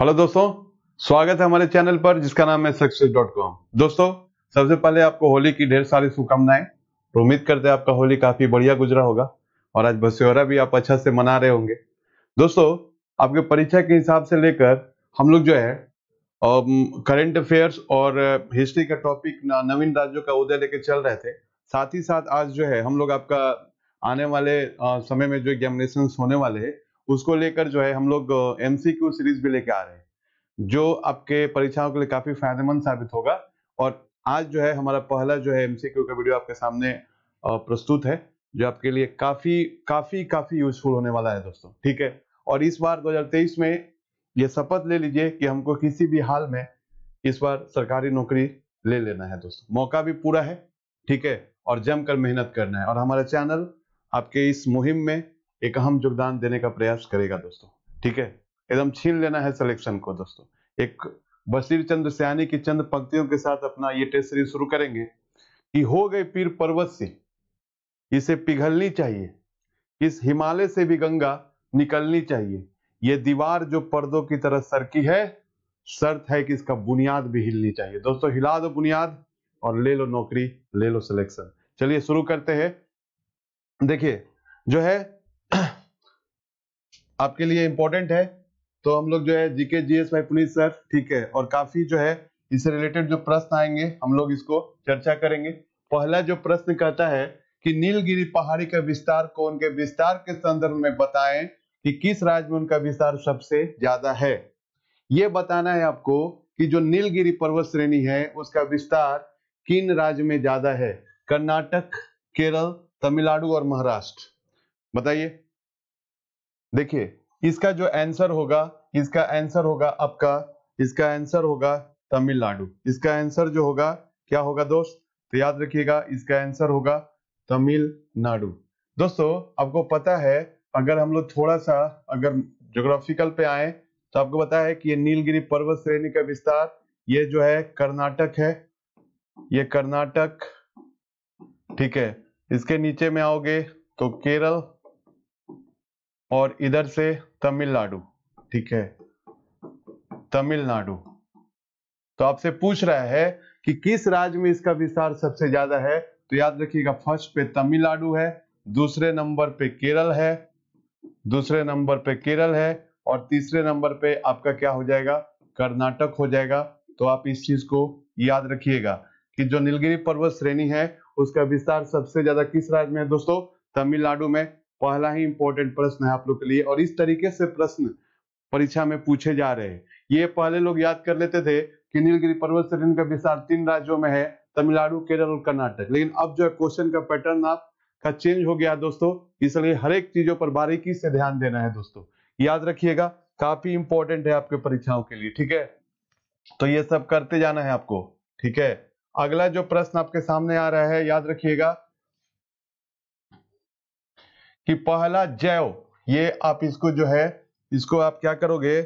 hello दोस्तों स्वागत है हमारे चैनल पर जिसका नाम है सक्सेस डॉट कॉम दोस्तों सबसे पहले आपको होली की ढेर सारी शुभकामनाएं तो उम्मीद करते हैं आपका होली काफी बढ़िया गुजरा होगा और आज बसेहरा भी आप अच्छा से मना रहे होंगे दोस्तों आपके परीक्षा के हिसाब से लेकर हम लोग जो है करंट अफेयर्स और हिस्ट्री का टॉपिक नवीन राज्यों का उदय लेकर चल रहे थे साथ ही साथ आज जो है हम लोग आपका आने वाले समय में जो एग्जामिनेशन होने वाले हैं उसको लेकर जो है हम लोग एमसीक्यू सीरीज भी लेके आ रहे हैं जो आपके परीक्षाओं के लिए काफी फायदेमंद साबित होगा और आज जो है हमारा पहला जो है एमसीक्यू का वीडियो आपके सामने प्रस्तुत है जो आपके लिए काफी काफी काफी यूजफुल होने वाला है दोस्तों ठीक है और इस बार 2023 में ये शपथ ले लीजिए कि हमको किसी भी हाल में इस बार सरकारी नौकरी ले लेना है दोस्तों मौका भी पूरा है ठीक है और जमकर मेहनत करना है और हमारा चैनल आपके इस मुहिम में एक अहम योगदान देने का प्रयास करेगा दोस्तों ठीक है एकदम छीन लेना है सिलेक्शन को दोस्तों एक बशीर चंद्र सयानी की चंद पंक्तियों के साथ अपना ये टेस्ट सीरीज शुरू करेंगे कि हो गए पीर पर्वत से इसे पिघलनी चाहिए इस हिमालय से भी गंगा निकलनी चाहिए ये दीवार जो पर्दों की तरह सरकी है शर्त है कि इसका बुनियाद भी हिलनी चाहिए दोस्तों हिला दो बुनियाद और ले लो नौकरी ले लो सिलेक्शन चलिए शुरू करते हैं देखिए जो है आपके लिए इंपॉर्टेंट है तो हम लोग जो है जीके जी एस भाई पुनीत सर ठीक है और काफी जो है इससे रिलेटेड जो प्रश्न आएंगे हम लोग इसको चर्चा करेंगे पहला जो प्रश्न कहता है कि नीलगिरी पहाड़ी का विस्तार को उनके विस्तार के संदर्भ में बताएं कि किस राज्य में उनका विस्तार सबसे ज्यादा है ये बताना है आपको कि जो नीलगिरी पर्वत श्रेणी है उसका विस्तार किन राज्य में ज्यादा है कर्नाटक केरल तमिलनाडु और महाराष्ट्र बताइए देखिए इसका जो आंसर होगा इसका आंसर होगा आपका इसका आंसर होगा तमिलनाडु इसका आंसर जो होगा क्या होगा दोस्त तो याद रखिएगा इसका आंसर होगा तमिलनाडु दोस्तों आपको पता है अगर हम लोग थोड़ा सा अगर जोग्राफिकल पे आए तो आपको पता है कि ये नीलगिरी पर्वत श्रेणी का विस्तार ये जो है कर्नाटक है ये कर्नाटक ठीक है इसके नीचे में आओगे तो केरल और इधर से तमिलनाडु ठीक है तमिलनाडु तो आपसे पूछ रहा है कि किस राज्य में इसका विस्तार सबसे ज्यादा है तो याद रखिएगा फर्स्ट पे तमिलनाडु है दूसरे नंबर पे केरल है दूसरे नंबर पे केरल है और तीसरे नंबर पे आपका क्या हो जाएगा कर्नाटक हो जाएगा तो आप इस चीज को याद रखिएगा कि जो नीलगिरी पर्वत श्रेणी है उसका विस्तार सबसे ज्यादा किस राज्य में है दोस्तों तमिलनाडु में पहला ही इंपॉर्टेंट प्रश्न है आप लोग के लिए और इस तरीके से प्रश्न परीक्षा में पूछे जा रहे हैं ये पहले लोग याद कर लेते थे कि नीलगिरी पर्वत से का विस्तार तीन राज्यों में है तमिलनाडु केरल और कर्नाटक लेकिन अब जो है क्वेश्चन का पैटर्न आप का चेंज हो गया दोस्तों इसलिए हर एक चीजों पर बारीकी से ध्यान देना है दोस्तों याद रखिएगा काफी इंपॉर्टेंट है आपके परीक्षाओं के लिए ठीक है तो ये सब करते जाना है आपको ठीक है अगला जो प्रश्न आपके सामने आ रहा है याद रखिएगा कि पहला जैव ये आप इसको जो है इसको आप क्या करोगे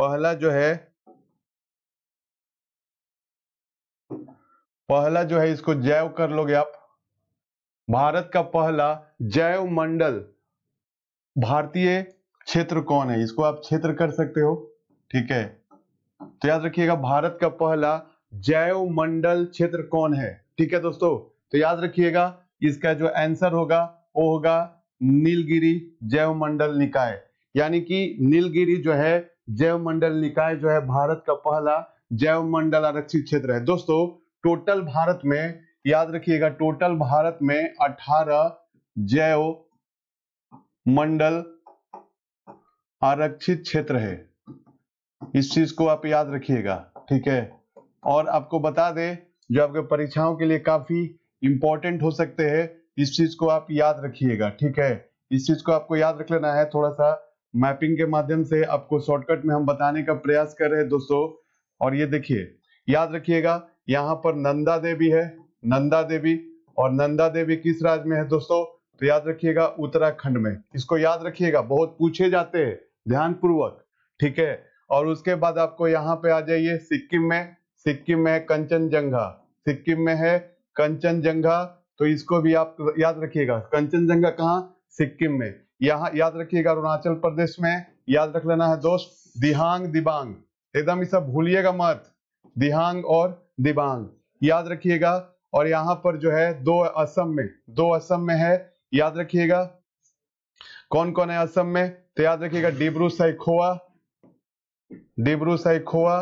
पहला जो है पहला जो है इसको जैव कर लोगे आप भारत का पहला जैव मंडल भारतीय क्षेत्र कौन है इसको आप क्षेत्र कर सकते हो ठीक है तो याद रखिएगा भारत का पहला जैव मंडल क्षेत्र कौन है ठीक है दोस्तों तो याद रखिएगा इसका जो आंसर होगा वो होगा नीलगिरी जैव मंडल निकाय यानी कि नीलगिरी जो है जैव मंडल निकाय जो है भारत का पहला जैव मंडल आरक्षित क्षेत्र है दोस्तों टोटल भारत में याद रखिएगा टोटल भारत में 18 जैव मंडल आरक्षित क्षेत्र है इस चीज को आप याद रखिएगा ठीक है और आपको बता दे जो आपके परीक्षाओं के लिए काफी इंपॉर्टेंट हो सकते हैं इस चीज को आप याद रखिएगा ठीक है इस चीज को आपको याद रख लेना है थोड़ा सा मैपिंग के माध्यम से आपको शॉर्टकट में हम बताने का प्रयास कर रहे हैं दोस्तों और ये देखिए याद रखिएगा यहाँ पर नंदा देवी है नंदा देवी और नंदा देवी किस राज्य में है दोस्तों तो याद रखिएगा उत्तराखंड में इसको याद रखिएगा बहुत पूछे जाते हैं ध्यान पूर्वक ठीक है और उसके बाद आपको यहाँ पे आ जाइए सिक्किम में सिक्किम में कंचनजंगा सिक्किम में है कंचनजंघा तो इसको भी आप याद रखिएगा कंचनजंगा कहाँ सिक्किम में यहाँ याद रखिएगा अरुणाचल प्रदेश में याद रख लेना है दोस्त दिहांग दिबांग एकदम ये भूलिएगा मत दिहांग और दिबांग याद रखिएगा और यहाँ पर जो है दो असम में दो असम में है याद रखिएगा कौन कौन है असम में तो याद रखिएगा डिब्रू साइखोआ डिब्रू साइखोआ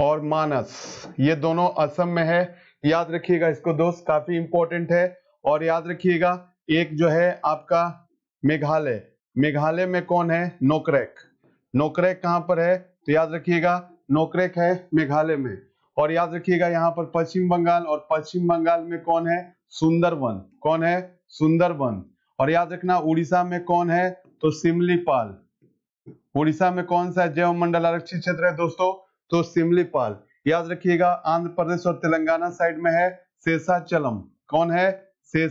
और मानस ये दोनों असम में है याद रखिएगा इसको दोस्त काफी इंपॉर्टेंट है और याद रखिएगा एक जो है आपका मेघालय मेघालय में कौन है नोकरेक नोकरेक कहां पर है तो याद रखिएगा नोकरेक है मेघालय में और याद रखिएगा यहाँ पर पश्चिम बंगाल और पश्चिम बंगाल में कौन है सुंदरवन कौन है सुंदरवन और याद रखना उड़ीसा में कौन है तो सिमलीपाल उड़ीसा में कौन सा जैव मंडल आरक्षित क्षेत्र है दोस्तों तो सिमलीपाल याद रखिएगा आंध्र प्रदेश और तेलंगाना साइड में है चलम कौन है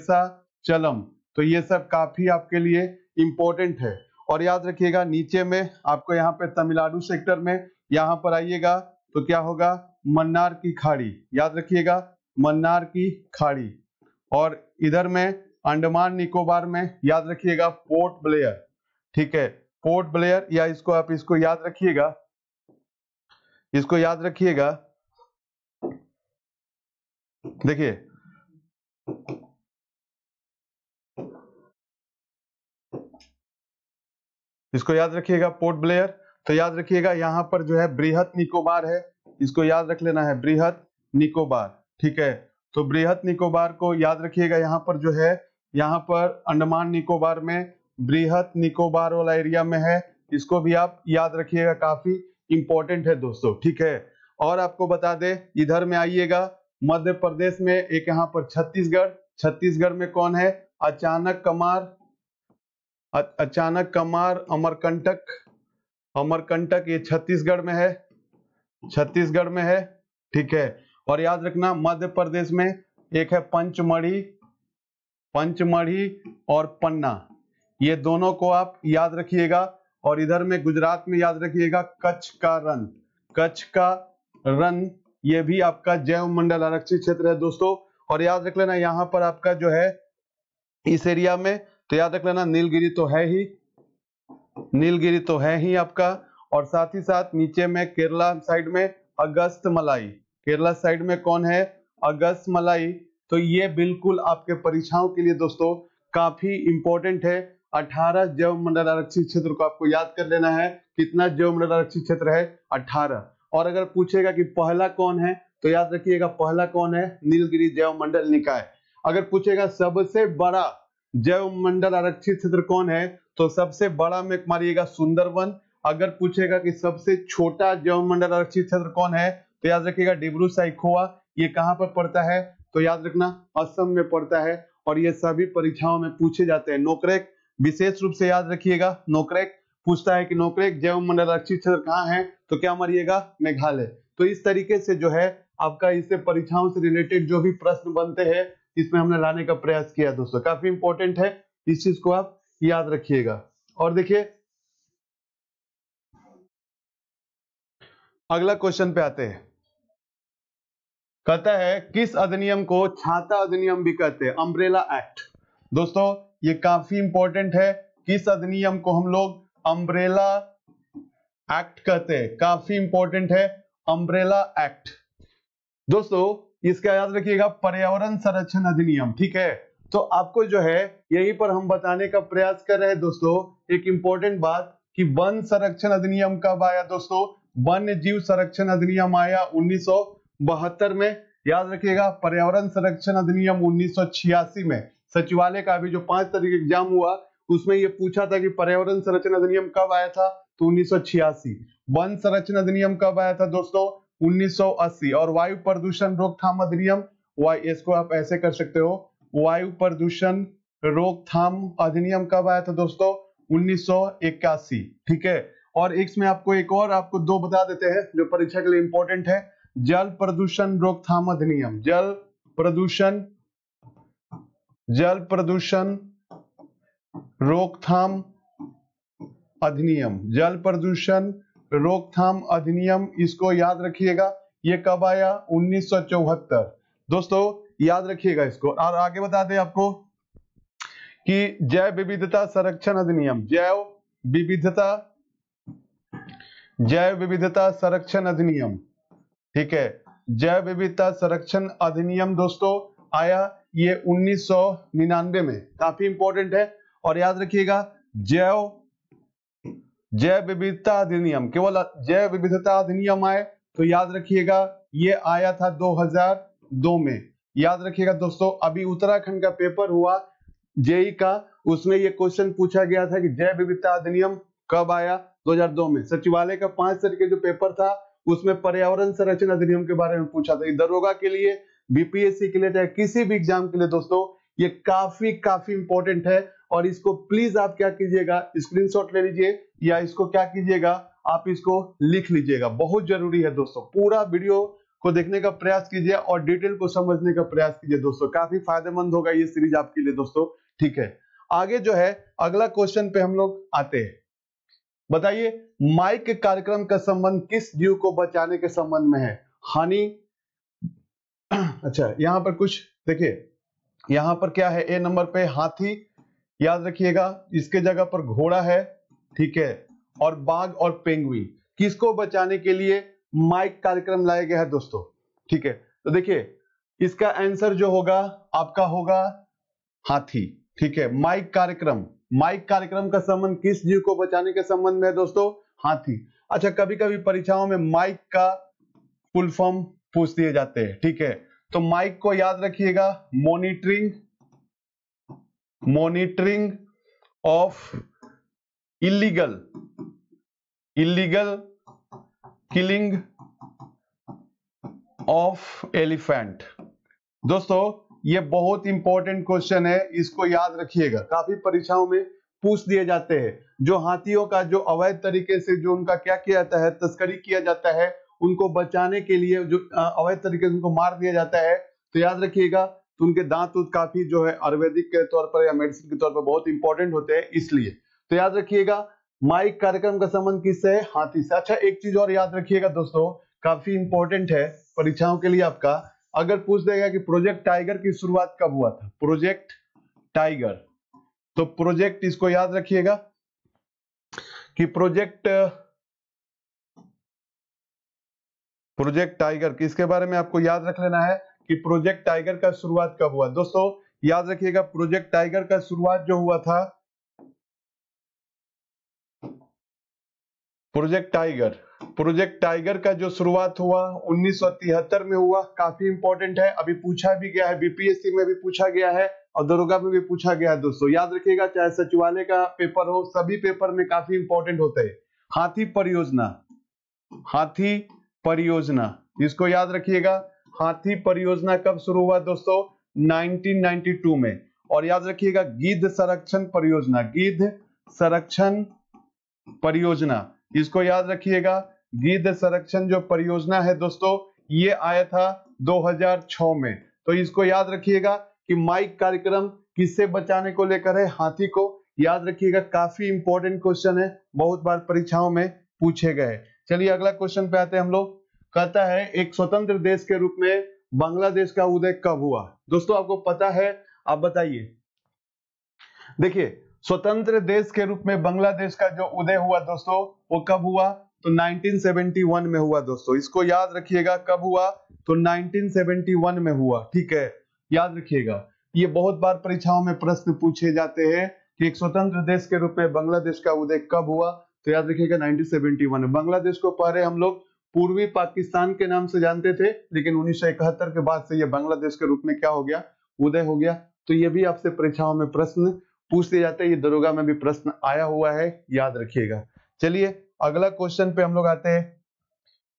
चलम तो ये सब काफी आपके लिए इंपॉर्टेंट है और याद रखिएगा नीचे में आपको यहाँ पे तमिलनाडु सेक्टर में यहाँ पर आइएगा तो क्या होगा मन्नार की खाड़ी याद रखिएगा मन्नार की खाड़ी और इधर में अंडमान निकोबार में याद रखिएगा पोर्ट ब्लेयर ठीक है पोर्ट ब्लेयर या इसको आप इसको याद रखिएगा इसको याद रखिएगा देखिए इसको याद रखिएगा पोर्ट ब्लेयर तो याद रखिएगा यहां पर जो है बृहत निकोबार है इसको याद रख लेना है बृहत निकोबार ठीक है तो बृहत निकोबार को याद रखिएगा यहां पर जो है यहां पर अंडमान निकोबार में बृहत निकोबार वाला एरिया में है इसको भी आप याद रखिएगा काफी इंपॉर्टेंट है दोस्तों ठीक है और आपको बता दे इधर में आइएगा मध्य प्रदेश में एक यहां पर छत्तीसगढ़ छत्तीसगढ़ में कौन है अचानक कमार अचानक कमार अमरकंटक अमरकंटक ये छत्तीसगढ़ में है छत्तीसगढ़ में है ठीक है और याद रखना मध्य प्रदेश में एक है पंचमढ़ी पंचमढ़ी और पन्ना ये दोनों को आप याद रखिएगा और इधर में गुजरात में याद रखिएगा कच्छ का रन कच्छ का रन ये भी आपका जैव मंडल आरक्षित क्षेत्र है दोस्तों और याद रख लेना यहाँ पर आपका जो है इस एरिया में तो याद रख लेना नीलगिरी तो है ही नीलगिरी तो है ही आपका और साथ ही साथ नीचे में केरला साइड में अगस्त मलाई केरला साइड में कौन है अगस्त मलाई तो ये बिल्कुल आपके परीक्षाओं के लिए दोस्तों काफी इंपॉर्टेंट है अठारह जैव मंडल आरक्षित क्षेत्र को आपको याद कर लेना है कितना जैव मंडल आरक्षित क्षेत्र है अठारह और अगर पूछेगा कि पहला कौन है तो याद रखिएगा पहला कौन है नीलगिरी जैव मंडल निकाय अगर पूछेगा सबसे बड़ा जैव मंडल आरक्षित क्षेत्र कौन है तो सबसे बड़ा में मारिएगा सुंदरवन अगर पूछेगा कि सबसे छोटा जैव मंडल आरक्षित क्षेत्र कौन है तो याद रखिएगा डिब्रू साइखोवा ये कहाँ पर पड़ता है तो याद रखना असम में पड़ता है और ये सभी परीक्षाओं में पूछे जाते हैं नोकरेक विशेष रूप से याद रखिएगा नोक्रेक पूछता है कि नोकरेक जैव मंडल आरक्षित क्षेत्र कहाँ है तो क्या मरिएगा मेघालय तो इस तरीके से जो है आपका इससे परीक्षाओं से रिलेटेड जो भी प्रश्न बनते हैं इसमें हमने लाने का प्रयास किया दोस्तों काफी इंपॉर्टेंट है इस चीज को आप याद रखिएगा और देखिए अगला क्वेश्चन पे आते हैं कहता है किस अधिनियम को छाता अधिनियम भी कहते हैं अम्ब्रेला एक्ट दोस्तों ये काफी इंपॉर्टेंट है किस अधिनियम को हम लोग अम्ब्रेला एक्ट कहते हैं काफी इंपॉर्टेंट है अम्ब्रेला एक्ट दोस्तों इसका याद रखिएगा पर्यावरण संरक्षण अधिनियम ठीक है तो आपको जो है यहीं पर हम बताने का प्रयास कर रहे हैं दोस्तों एक इंपॉर्टेंट बात कि वन संरक्षण अधिनियम कब आया दोस्तों वन्य जीव संरक्षण अधिनियम आया उन्नीस में याद रखिएगा पर्यावरण संरक्षण अधिनियम उन्नीस में सचिवालय का भी जो पांच तारीख एग्जाम हुआ उसमें ये पूछा था कि पर्यावरण संरक्षण अधिनियम कब आया था तो उन्नीस वन संरक्षण अधिनियम कब आया था दोस्तों 1980 और वायु प्रदूषण रोकथाम अधिनियम इसको आप ऐसे कर सकते हो वायु प्रदूषण रोकथाम अधिनियम कब आया था दोस्तों उन्नीस ठीक है और इसमें आपको एक और आपको दो बता देते हैं जो परीक्षा के लिए इंपॉर्टेंट है जल प्रदूषण रोकथाम अधिनियम जल प्रदूषण जल प्रदूषण रोकथाम अधिनियम जल प्रदूषण रोकथाम अधिनियम इसको याद रखिएगा ये कब आया 1974 दोस्तों याद रखिएगा इसको और आगे बता दें आपको कि जैव विविधता संरक्षण अधिनियम जैव विविधता जैव विविधता संरक्षण अधिनियम ठीक है जैव विविधता संरक्षण अधिनियम दोस्तों आया ये 1999 में काफी इंपॉर्टेंट है और याद रखिएगा जैव जैव विविधता अधिनियम केवल जैव विविधता अधिनियम आए तो याद रखिएगा ये आया था 2002 में याद रखिएगा दोस्तों अभी उत्तराखंड का पेपर हुआ जेई का उसमें ये क्वेश्चन पूछा गया था कि जैव विविधता अधिनियम कब आया 2002 में सचिवालय का पांच सर के जो पेपर था उसमें पर्यावरण संरक्षण अधिनियम के बारे में पूछा था दरोगा के लिए बीपीएससी के लिए चाहे किसी भी एग्जाम के लिए दोस्तों ये काफी काफी इंपॉर्टेंट है और इसको प्लीज आप क्या कीजिएगा स्क्रीनशॉट ले लीजिए या इसको क्या कीजिएगा आप इसको लिख लीजिएगा बहुत जरूरी है दोस्तों पूरा वीडियो को देखने का प्रयास कीजिए और डिटेल को समझने का प्रयास कीजिए दोस्तों काफी फायदेमंद होगा ये सीरीज आपके लिए दोस्तों ठीक है आगे जो है अगला क्वेश्चन पे हम लोग आते हैं बताइए माइक कार्यक्रम का संबंध किस जीव को बचाने के संबंध में है हानि अच्छा यहां पर कुछ देखिए यहां पर क्या है ए नंबर पे हाथी याद रखिएगा इसके जगह पर घोड़ा है ठीक है और बाघ और पेंगुइन किसको बचाने के लिए माइक कार्यक्रम लाया गया है दोस्तों ठीक है तो देखिए इसका आंसर जो होगा आपका होगा हाथी ठीक है माइक कार्यक्रम माइक कार्यक्रम का संबंध किस जीव को बचाने के संबंध में है दोस्तों हाथी अच्छा कभी कभी परीक्षाओं में माइक का फुल फॉर्म पूछ दिए जाते हैं ठीक है तो माइक को याद रखिएगा monitoring monitoring of illegal illegal killing of elephant दोस्तों ये बहुत इंपॉर्टेंट क्वेश्चन है इसको याद रखिएगा काफी परीक्षाओं में पूछ दिए जाते हैं जो हाथियों का जो अवैध तरीके से जो उनका क्या किया जाता है तस्करी किया जाता है उनको बचाने के लिए जो अवैध तरीके से उनको मार दिया जाता है तो याद रखिएगा तो उनके दांत उत काफी जो है आयुर्वेदिक के तौर पर या मेडिसिन के तौर पर बहुत इंपॉर्टेंट होते हैं इसलिए तो याद रखिएगा माइक कार्यक्रम का संबंध किससे है हाथी से अच्छा एक चीज और याद रखिएगा दोस्तों काफी इंपॉर्टेंट है परीक्षाओं के लिए आपका अगर पूछ देगा कि प्रोजेक्ट टाइगर की शुरुआत कब हुआ था प्रोजेक्ट टाइगर तो प्रोजेक्ट इसको याद रखिएगा कि प्रोजेक्ट प्रोजेक्ट टाइगर किसके बारे में आपको याद रख लेना है कि प्रोजेक्ट टाइगर का शुरुआत कब हुआ दोस्तों याद रखिएगा प्रोजेक्ट टाइगर का शुरुआत जो हुआ था प्रोजेक्ट टाइगर प्रोजेक्ट टाइगर का जो शुरुआत हुआ उन्नीस में हुआ काफी इंपॉर्टेंट है अभी पूछा भी गया है बीपीएससी में भी पूछा गया है और दरोगा में भी पूछा गया है दोस्तों याद रखिएगा चाहे सचिवालय का पेपर हो सभी पेपर में काफी इंपॉर्टेंट होता है हाथी परियोजना हाथी परियोजना इसको याद रखिएगा हाथी परियोजना कब शुरू हुआ दोस्तों 1992 में और याद रखिएगा गिद्ध संरक्षण परियोजना गिद्ध संरक्षण परियोजना इसको याद रखिएगा गिद्ध संरक्षण जो परियोजना है दोस्तों ये आया था 2006 में तो इसको याद रखिएगा कि माइक कार्यक्रम किससे बचाने को लेकर है हाथी को याद रखिएगा काफी इंपॉर्टेंट क्वेश्चन है बहुत बार परीक्षाओं में पूछे गए चलिए अगला क्वेश्चन पे आते हैं हम लोग कहता है एक स्वतंत्र देश के रूप में बांग्लादेश का उदय कब हुआ दोस्तों आपको पता है आप बताइए देखिए स्वतंत्र देश के रूप में बांग्लादेश का जो उदय हुआ दोस्तों वो कब हुआ तो 1971 में हुआ दोस्तों इसको याद रखिएगा कब हुआ तो 1971 में हुआ ठीक है याद रखिएगा ये बहुत बार परीक्षाओं में प्रश्न पूछे जाते हैं कि एक स्वतंत्र देश के रूप में बांग्लादेश का उदय कब हुआ तो याद रखिएगा 1971 में बांग्लादेश को पहले हम लोग पूर्वी पाकिस्तान के नाम से जानते थे लेकिन उन्नीस के बाद से ये बांग्लादेश के रूप में क्या हो गया उदय हो गया तो ये भी आपसे परीक्षाओं में प्रश्न पूछते जाते हैं ये दरोगा में भी प्रश्न आया हुआ है याद रखिएगा चलिए अगला क्वेश्चन पे हम लोग आते हैं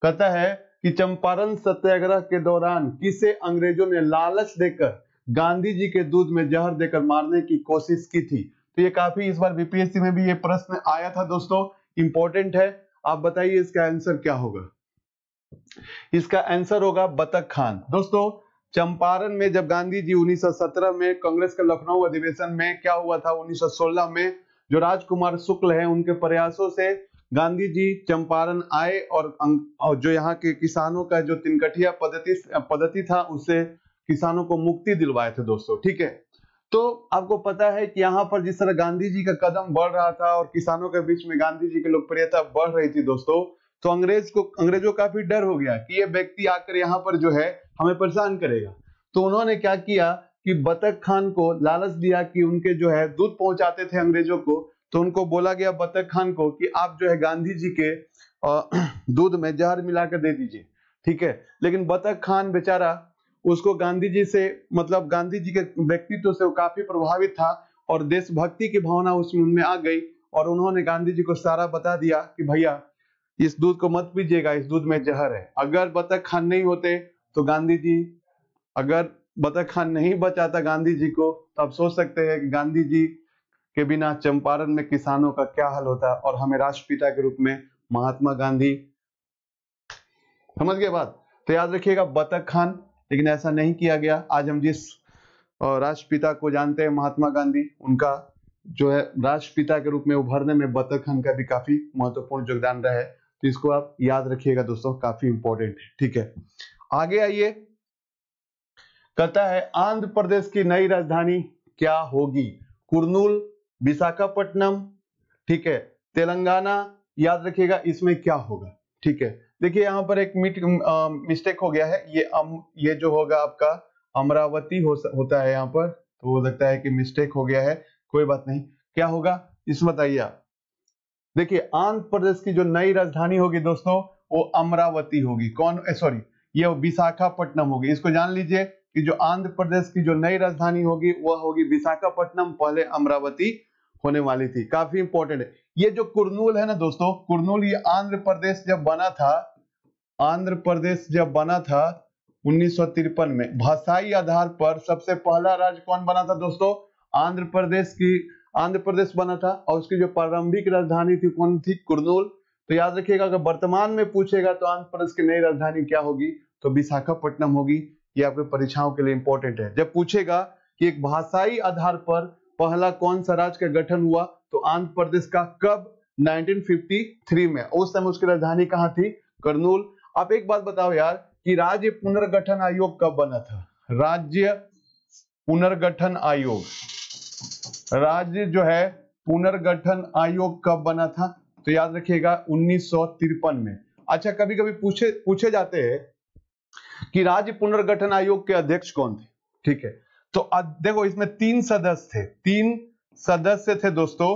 कहता है कि चंपारण सत्याग्रह के दौरान किसे अंग्रेजों ने लालच देकर गांधी जी के दूध में जहर देकर मारने की कोशिश की थी तो ये काफी इस बार बीपीएससी में भी ये प्रश्न आया था दोस्तों इंपॉर्टेंट है आप बताइए इसका आंसर क्या होगा इसका आंसर होगा बतख खान दोस्तों चंपारण में जब गांधी जी 1917 में कांग्रेस के लखनऊ अधिवेशन में क्या हुआ था 1916 में जो राजकुमार शुक्ल है उनके प्रयासों से गांधी जी चंपारण आए और, अं, जो यहाँ के किसानों का जो तिनकटिया पद्धति पद्धति था उससे किसानों को मुक्ति दिलवाए थे दोस्तों ठीक है तो आपको पता है कि यहाँ पर जिस तरह गांधी जी का कदम बढ़ रहा था और किसानों के बीच में गांधी जी की लोकप्रियता बढ़ रही थी दोस्तों तो अंग्रेज को अंग्रेजों का काफी डर हो गया कि ये व्यक्ति आकर यहाँ पर जो है हमें परेशान करेगा तो उन्होंने क्या किया कि बतख खान को लालच दिया कि उनके जो है दूध पहुंचाते थे अंग्रेजों को तो उनको बोला गया बतख खान को कि आप जो है गांधी जी के दूध में जहर मिलाकर दे दीजिए ठीक है लेकिन बतख खान बेचारा उसको गांधी जी से मतलब गांधी जी के व्यक्तित्व से वो काफी प्रभावित था और देशभक्ति की भावना उसमें उनमें आ गई और उन्होंने गांधी जी को सारा बता दिया कि भैया इस दूध को मत पीजिएगा इस दूध में जहर है अगर बतख खान नहीं होते तो गांधी जी अगर बतख खान नहीं बचाता गांधी जी को तो आप सोच सकते हैं कि गांधी जी के बिना चंपारण में किसानों का क्या हाल होता है और हमें राष्ट्रपिता के रूप में महात्मा गांधी समझ गए बात तो याद रखिएगा बतख खान लेकिन ऐसा नहीं किया गया आज हम जिस राष्ट्रपिता को जानते हैं महात्मा गांधी उनका जो है राष्ट्रपिता के रूप में उभरने में बतखन का भी काफी महत्वपूर्ण योगदान रहा है तो इसको आप याद रखिएगा दोस्तों काफी इंपॉर्टेंट है ठीक है आगे आइए कहता है आंध्र प्रदेश की नई राजधानी क्या होगी कुरनूल विशाखापट्टनम ठीक है तेलंगाना याद रखिएगा इसमें क्या होगा ठीक है देखिए यहाँ पर एक मिट मिस्टेक हो गया है ये अम ये जो होगा आपका अमरावती हो, होता है यहाँ पर तो लगता है कि मिस्टेक हो गया है कोई बात नहीं क्या होगा इसमें बताइए आप देखिए आंध्र प्रदेश की जो नई राजधानी होगी दोस्तों वो अमरावती होगी कौन सॉरी ये विशाखापट्टनम होगी इसको जान लीजिए कि जो आंध्र प्रदेश की जो नई राजधानी होगी वह होगी विशाखापट्टनम पहले अमरावती होने वाली थी काफी इंपॉर्टेंट है ये जो कुरनूल है ना दोस्तों कुरनूल ये आंध्र प्रदेश जब बना था आंध्र प्रदेश जब बना था उन्नीस में भाषाई आधार पर सबसे पहला राज्य कौन बना था दोस्तों आंध्र प्रदेश की आंध्र प्रदेश बना था और उसकी जो प्रारंभिक राजधानी थी कौन थी कुरनूल तो याद रखिएगा अगर वर्तमान में पूछेगा तो आंध्र प्रदेश की नई राजधानी क्या होगी तो विशाखापट्टनम होगी ये आपके परीक्षाओं के लिए इंपॉर्टेंट है जब पूछेगा कि एक भाषाई आधार पर पहला कौन सा राज्य का गठन हुआ तो आंध्र प्रदेश का कब 1953 में उस समय उसकी राजधानी कहां थी कर्नूल आप एक बात बताओ यार कि राज्य पुनर्गठन आयोग कब बना था राज्य पुनर्गठन आयोग राज्य जो है पुनर्गठन आयोग कब बना था तो याद रखिएगा उन्नीस में अच्छा कभी कभी पूछे पूछे जाते हैं कि राज्य पुनर्गठन आयोग के अध्यक्ष कौन थे ठीक है तो देखो इसमें तीन सदस्य थे तीन सदस्य थे दोस्तों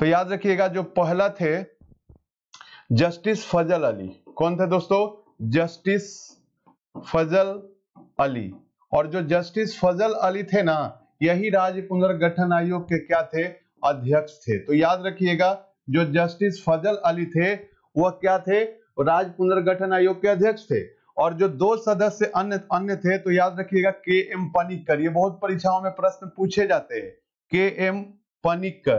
तो याद रखिएगा जो पहला थे जस्टिस फजल अली कौन थे दोस्तों जस्टिस फजल अली और जो जस्टिस फजल अली थे ना यही राज्य पुनर्गठन आयोग के क्या थे अध्यक्ष थे तो याद रखिएगा जो जस्टिस फजल अली थे वह क्या थे राज्य पुनर्गठन आयोग के अध्यक्ष थे और जो दो सदस्य अन्य अन्य थे तो याद रखिएगा के एम पनिकर ये बहुत परीक्षाओं में प्रश्न पूछे जाते हैं के एम पनिकर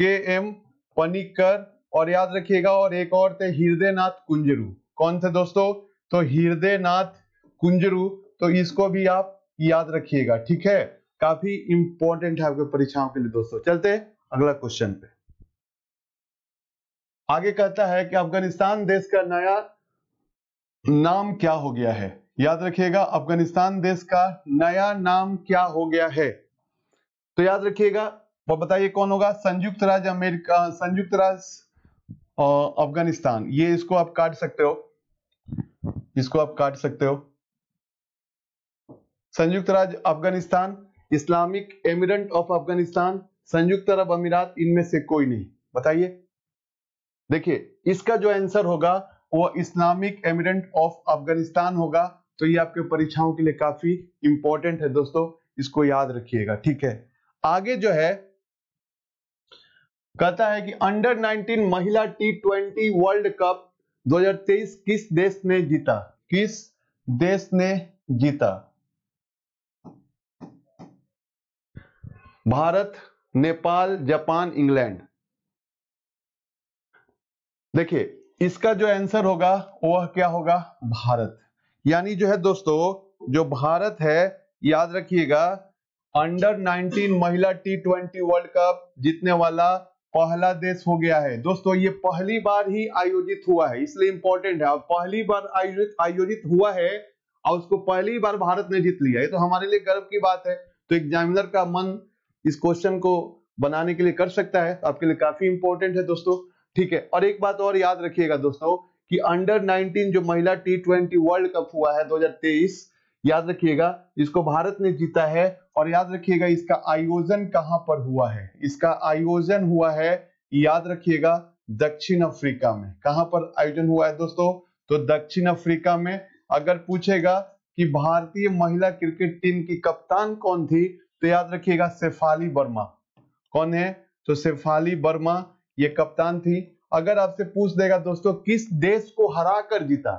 के एम पनिकर और याद रखिएगा और एक और थे हृदय नाथ कुंजरू कौन थे दोस्तों तो हृदय नाथ कुंजरू तो इसको भी आप याद रखिएगा ठीक है काफी इंपॉर्टेंट है आपके परीक्षाओं के लिए दोस्तों चलते अगला क्वेश्चन पे आगे कहता है कि अफगानिस्तान देश का नया नाम क्या हो गया है याद रखिएगा अफगानिस्तान देश का नया नाम क्या हो गया है तो याद रखिएगा वो बताइए कौन होगा संयुक्त राज्य अमेरिका संयुक्त राज्य अफगानिस्तान ये इसको आप काट सकते हो इसको आप काट सकते हो संयुक्त राज्य Afghanistan Islamic emirate of Afghanistan संयुक्त अरब अमीरात इनमें से कोई नहीं बताइए देखिए इसका जो आंसर होगा वो इस्लामिक एमिरेंट ऑफ अफगानिस्तान होगा तो ये आपके परीक्षाओं के लिए काफी इंपॉर्टेंट है दोस्तों इसको याद रखिएगा ठीक है आगे जो है कहता है कि अंडर 19 महिला टी ट्वेंटी वर्ल्ड कप 2023 किस देश ने जीता किस देश ने जीता भारत नेपाल जापान इंग्लैंड देखिए इसका जो आंसर होगा वह क्या होगा भारत यानी जो है दोस्तों जो भारत है याद रखिएगा अंडर 19 महिला टी ट्वेंटी वर्ल्ड कप जीतने वाला पहला देश हो गया है दोस्तों ये पहली बार ही आयोजित हुआ है इसलिए इंपॉर्टेंट है पहली बार आयोजित आयोजित हुआ है और उसको पहली बार भारत ने जीत लिया ये तो हमारे लिए गर्व की बात है तो एग्जामिनर का मन इस क्वेश्चन को बनाने के लिए कर सकता है आपके लिए काफी इंपॉर्टेंट है दोस्तों ठीक है और एक बात और याद रखिएगा दोस्तों कि अंडर 19 जो महिला टी ट्वेंटी वर्ल्ड कप हुआ है 2023 याद रखिएगा इसको भारत ने जीता है और याद रखिएगा इसका आयोजन कहां पर हुआ है इसका आयोजन हुआ है याद रखिएगा दक्षिण अफ्रीका में कहां पर आयोजन हुआ है दोस्तों तो दक्षिण अफ्रीका में अगर पूछेगा कि भारतीय महिला क्रिकेट टीम की कप्तान कौन थी तो याद रखिएगा शेफाली वर्मा कौन है तो शेफाली वर्मा ये कप्तान थी अगर आपसे पूछ देगा दोस्तों किस देश को हरा कर जीता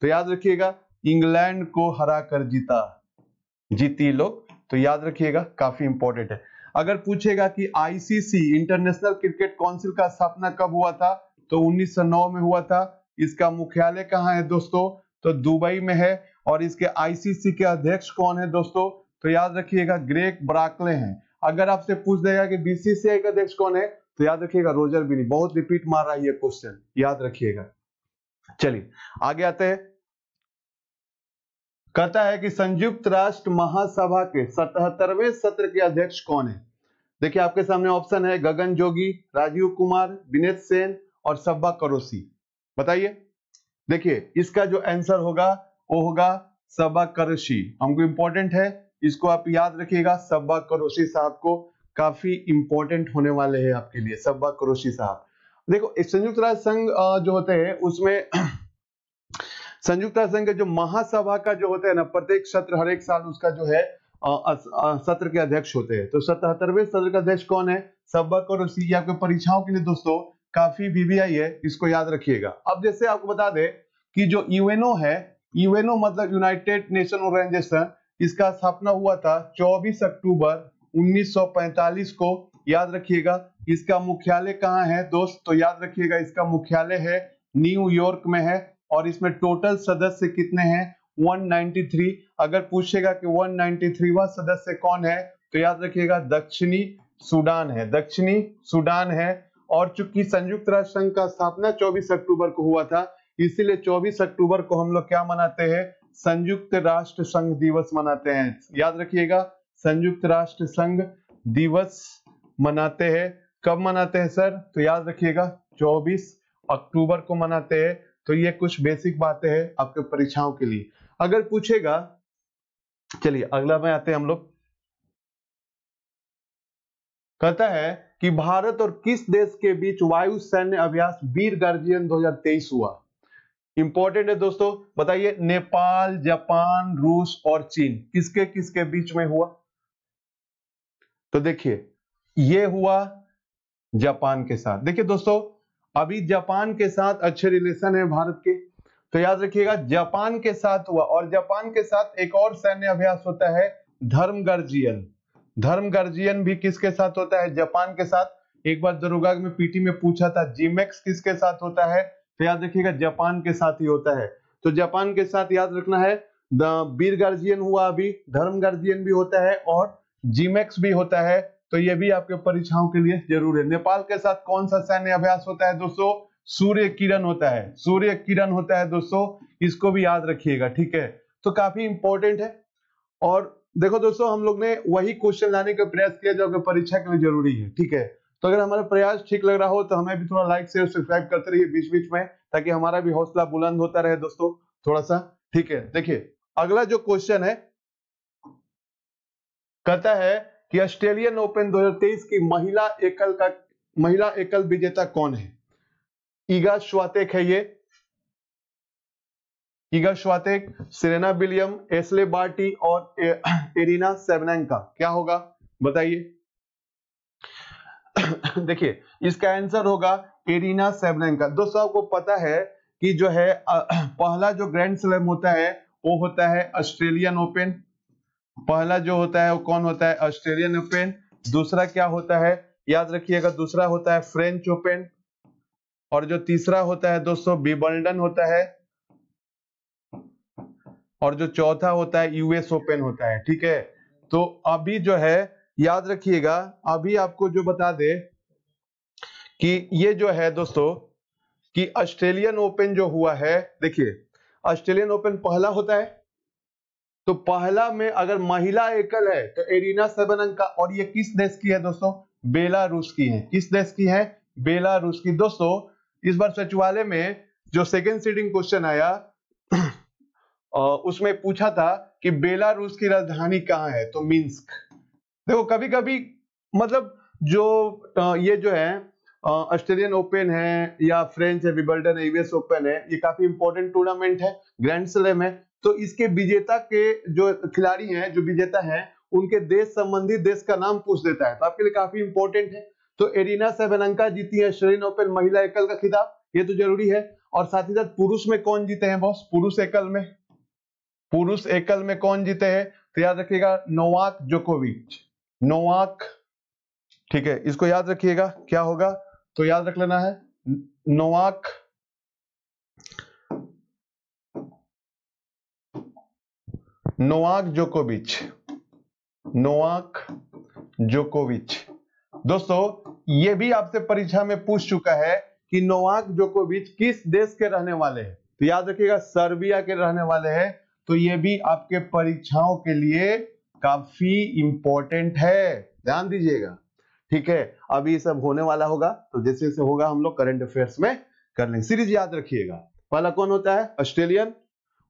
तो याद रखिएगा इंग्लैंड को हरा कर जीता जीती लोग तो याद रखिएगा काफी इंपॉर्टेंट है अगर पूछेगा कि आईसीसी इंटरनेशनल क्रिकेट काउंसिल का स्थापना कब हुआ था तो 1909 में हुआ था इसका मुख्यालय कहाँ है दोस्तों तो दुबई में है और इसके आईसीसी के अध्यक्ष कौन है दोस्तों तो याद रखिएगा ग्रेक ब्राकले हैं अगर आपसे पूछ देगा कि बीसीसीआई का अध्यक्ष कौन है तो याद रखिएगा रोजर बिनी बहुत रिपीट मार रहा है ये क्वेश्चन याद रखिएगा चलिए आगे आते हैं कहता है कि संयुक्त राष्ट्र महासभा के सतहत्तरवें सत्र के अध्यक्ष कौन है देखिए आपके सामने ऑप्शन है गगन जोगी राजीव कुमार विनेत सेन और सब्बा करोसी बताइए देखिए इसका जो आंसर होगा वो होगा सब्बा करोशी हमको इंपॉर्टेंट है इसको आप याद रखिएगा सब्बा करोशी साहब को काफी इंपॉर्टेंट होने वाले हैं आपके लिए सब्बा कुरोशी साहब देखो संयुक्त राष्ट्र संघ जो होते हैं उसमें संयुक्त राष्ट्र संघ के जो महासभा का जो होता है ना प्रत्येक सत्र हर एक साल उसका जो है सत्र के अध्यक्ष होते हैं तो सतहत्तरवे सत्र का अध्यक्ष कौन है सब्बा कुरोशी आपके परीक्षाओं के लिए दोस्तों काफी वीवीआई है इसको याद रखिएगा अब जैसे आपको बता दे कि जो यूएनओ है यूएनओ मतलब यूनाइटेड नेशन ऑर्गेनाइजेशन इसका स्थापना हुआ था 24 अक्टूबर 1945 को याद रखिएगा इसका मुख्यालय कहाँ है दोस्त तो याद रखिएगा इसका मुख्यालय है न्यूयॉर्क में है और इसमें टोटल सदस्य कितने हैं 193 अगर पूछेगा कि 193वां सदस्य कौन है तो याद रखिएगा दक्षिणी सूडान है दक्षिणी सूडान है और चूंकि संयुक्त राष्ट्र संघ का स्थापना 24 अक्टूबर को हुआ था इसीलिए 24 अक्टूबर को हम लोग क्या मनाते हैं संयुक्त राष्ट्र संघ दिवस मनाते हैं याद रखिएगा संयुक्त राष्ट्र संघ दिवस मनाते हैं कब मनाते हैं सर तो याद रखिएगा 24 अक्टूबर को मनाते हैं तो ये कुछ बेसिक बातें हैं आपके परीक्षाओं के लिए अगर पूछेगा चलिए अगला में आते हैं हम लोग कहता है कि भारत और किस देश के बीच वायु सैन्य अभ्यास वीर गार्जियन 2023 हुआ इंपॉर्टेंट है दोस्तों बताइए नेपाल जापान रूस और चीन किसके किसके बीच में हुआ तो देखिए ये हुआ जापान के साथ देखिए दोस्तों अभी जापान के साथ अच्छे रिलेशन है भारत के तो याद रखिएगा जापान के साथ हुआ और जापान के साथ एक और सैन्य अभ्यास होता है धर्म धर्म गर्जियन भी किसके साथ होता है जापान के साथ एक बार दरोगा में पीटी में पूछा था जीमेक्स किसके साथ होता है तो याद रखिएगा जापान के साथ ही होता है तो जापान के साथ याद रखना है वीर गर्जियन हुआ अभी धर्म गर्जियन भी होता है और जीमेक्स भी होता है तो ये भी आपके परीक्षाओं के लिए जरूर है नेपाल के साथ कौन सा सैन्य अभ्यास होता है दोस्तों सूर्य किरण होता है सूर्य किरण होता है दोस्तों इसको भी याद रखिएगा ठीक है तो काफी इंपॉर्टेंट है और देखो दोस्तों हम लोग ने वही क्वेश्चन लाने का प्रयास किया जो कि परीक्षा के लिए जरूरी है ठीक है तो अगर हमारा प्रयास ठीक लग रहा हो तो हमें भी थोड़ा लाइक शेयर सब्सक्राइब करते रहिए बीच बीच में ताकि हमारा भी हौसला बुलंद होता रहे दोस्तों थोड़ा सा ठीक है देखिए अगला जो क्वेश्चन है कहता है कि ऑस्ट्रेलियन ओपन 2023 की महिला एकल का महिला एकल विजेता कौन है ईगा श्वातेक है ये Iga Swiatek Serena William Ashleigh Barty और ए, एरिना सेवनेंका क्या होगा बताइए देखिए इसका आंसर होगा एरिना सेवनेंका दोस्तों आपको पता है कि जो है पहला जो ग्रैंड स्लैम होता है वो होता है ऑस्ट्रेलियन ओपन पहला जो होता है वो कौन होता है ऑस्ट्रेलियन ओपन दूसरा क्या होता है याद रखिएगा दूसरा होता है फ्रेंच ओपन और जो तीसरा होता है दोस्तों बिबल्डन होता है और जो चौथा होता है यूएस ओपन होता है ठीक है तो अभी जो है याद रखिएगा अभी आपको जो बता दे कि ये जो है दोस्तों कि ऑस्ट्रेलियन ओपन जो हुआ है देखिए ऑस्ट्रेलियन ओपन पहला होता है तो पहला में अगर महिला एकल है तो एरिना सेबनंका और ये किस देश की है दोस्तों बेलारूस की है किस देश की है बेलारूस की दोस्तों इस बार सचिवालय में जो सेकेंड सीटिंग क्वेश्चन आया उसमें पूछा था कि बेलारूस की राजधानी कहाँ है तो मिन्स्क देखो कभी कभी मतलब जो ये जो है ऑस्ट्रेलियन ओपन है या फ्रेंच है विबल्टन है यूएस ओपन है ये काफी इंपॉर्टेंट टूर्नामेंट है ग्रैंड स्लैम है तो इसके विजेता के जो खिलाड़ी हैं जो विजेता हैं उनके देश संबंधी देश का नाम पूछ देता है तो आपके लिए काफी इंपॉर्टेंट है तो एरिना सेवनंका जीती है श्रेन ओपन महिला एकल का खिताब ये तो जरूरी है और साथ ही साथ पुरुष में कौन जीते हैं बॉस पुरुष एकल में पुरुष एकल में कौन जीते हैं तो याद रखिएगा नोवाक जोकोविच नोवाक ठीक है इसको याद रखिएगा क्या होगा तो याद रख लेना है नोवाक नोवाक जोकोविच नोवाक जोकोविच दोस्तों ये भी आपसे परीक्षा में पूछ चुका है कि नोवाक जोकोविच किस देश के रहने वाले हैं तो याद रखिएगा सर्बिया के रहने वाले हैं तो ये भी आपके परीक्षाओं के लिए काफी इंपॉर्टेंट है ध्यान दीजिएगा ठीक है अब ये सब होने वाला होगा तो जैसे जैसे होगा हम लोग करंट अफेयर्स में कर लेंगे सीरीज याद रखिएगा पहला कौन होता है ऑस्ट्रेलियन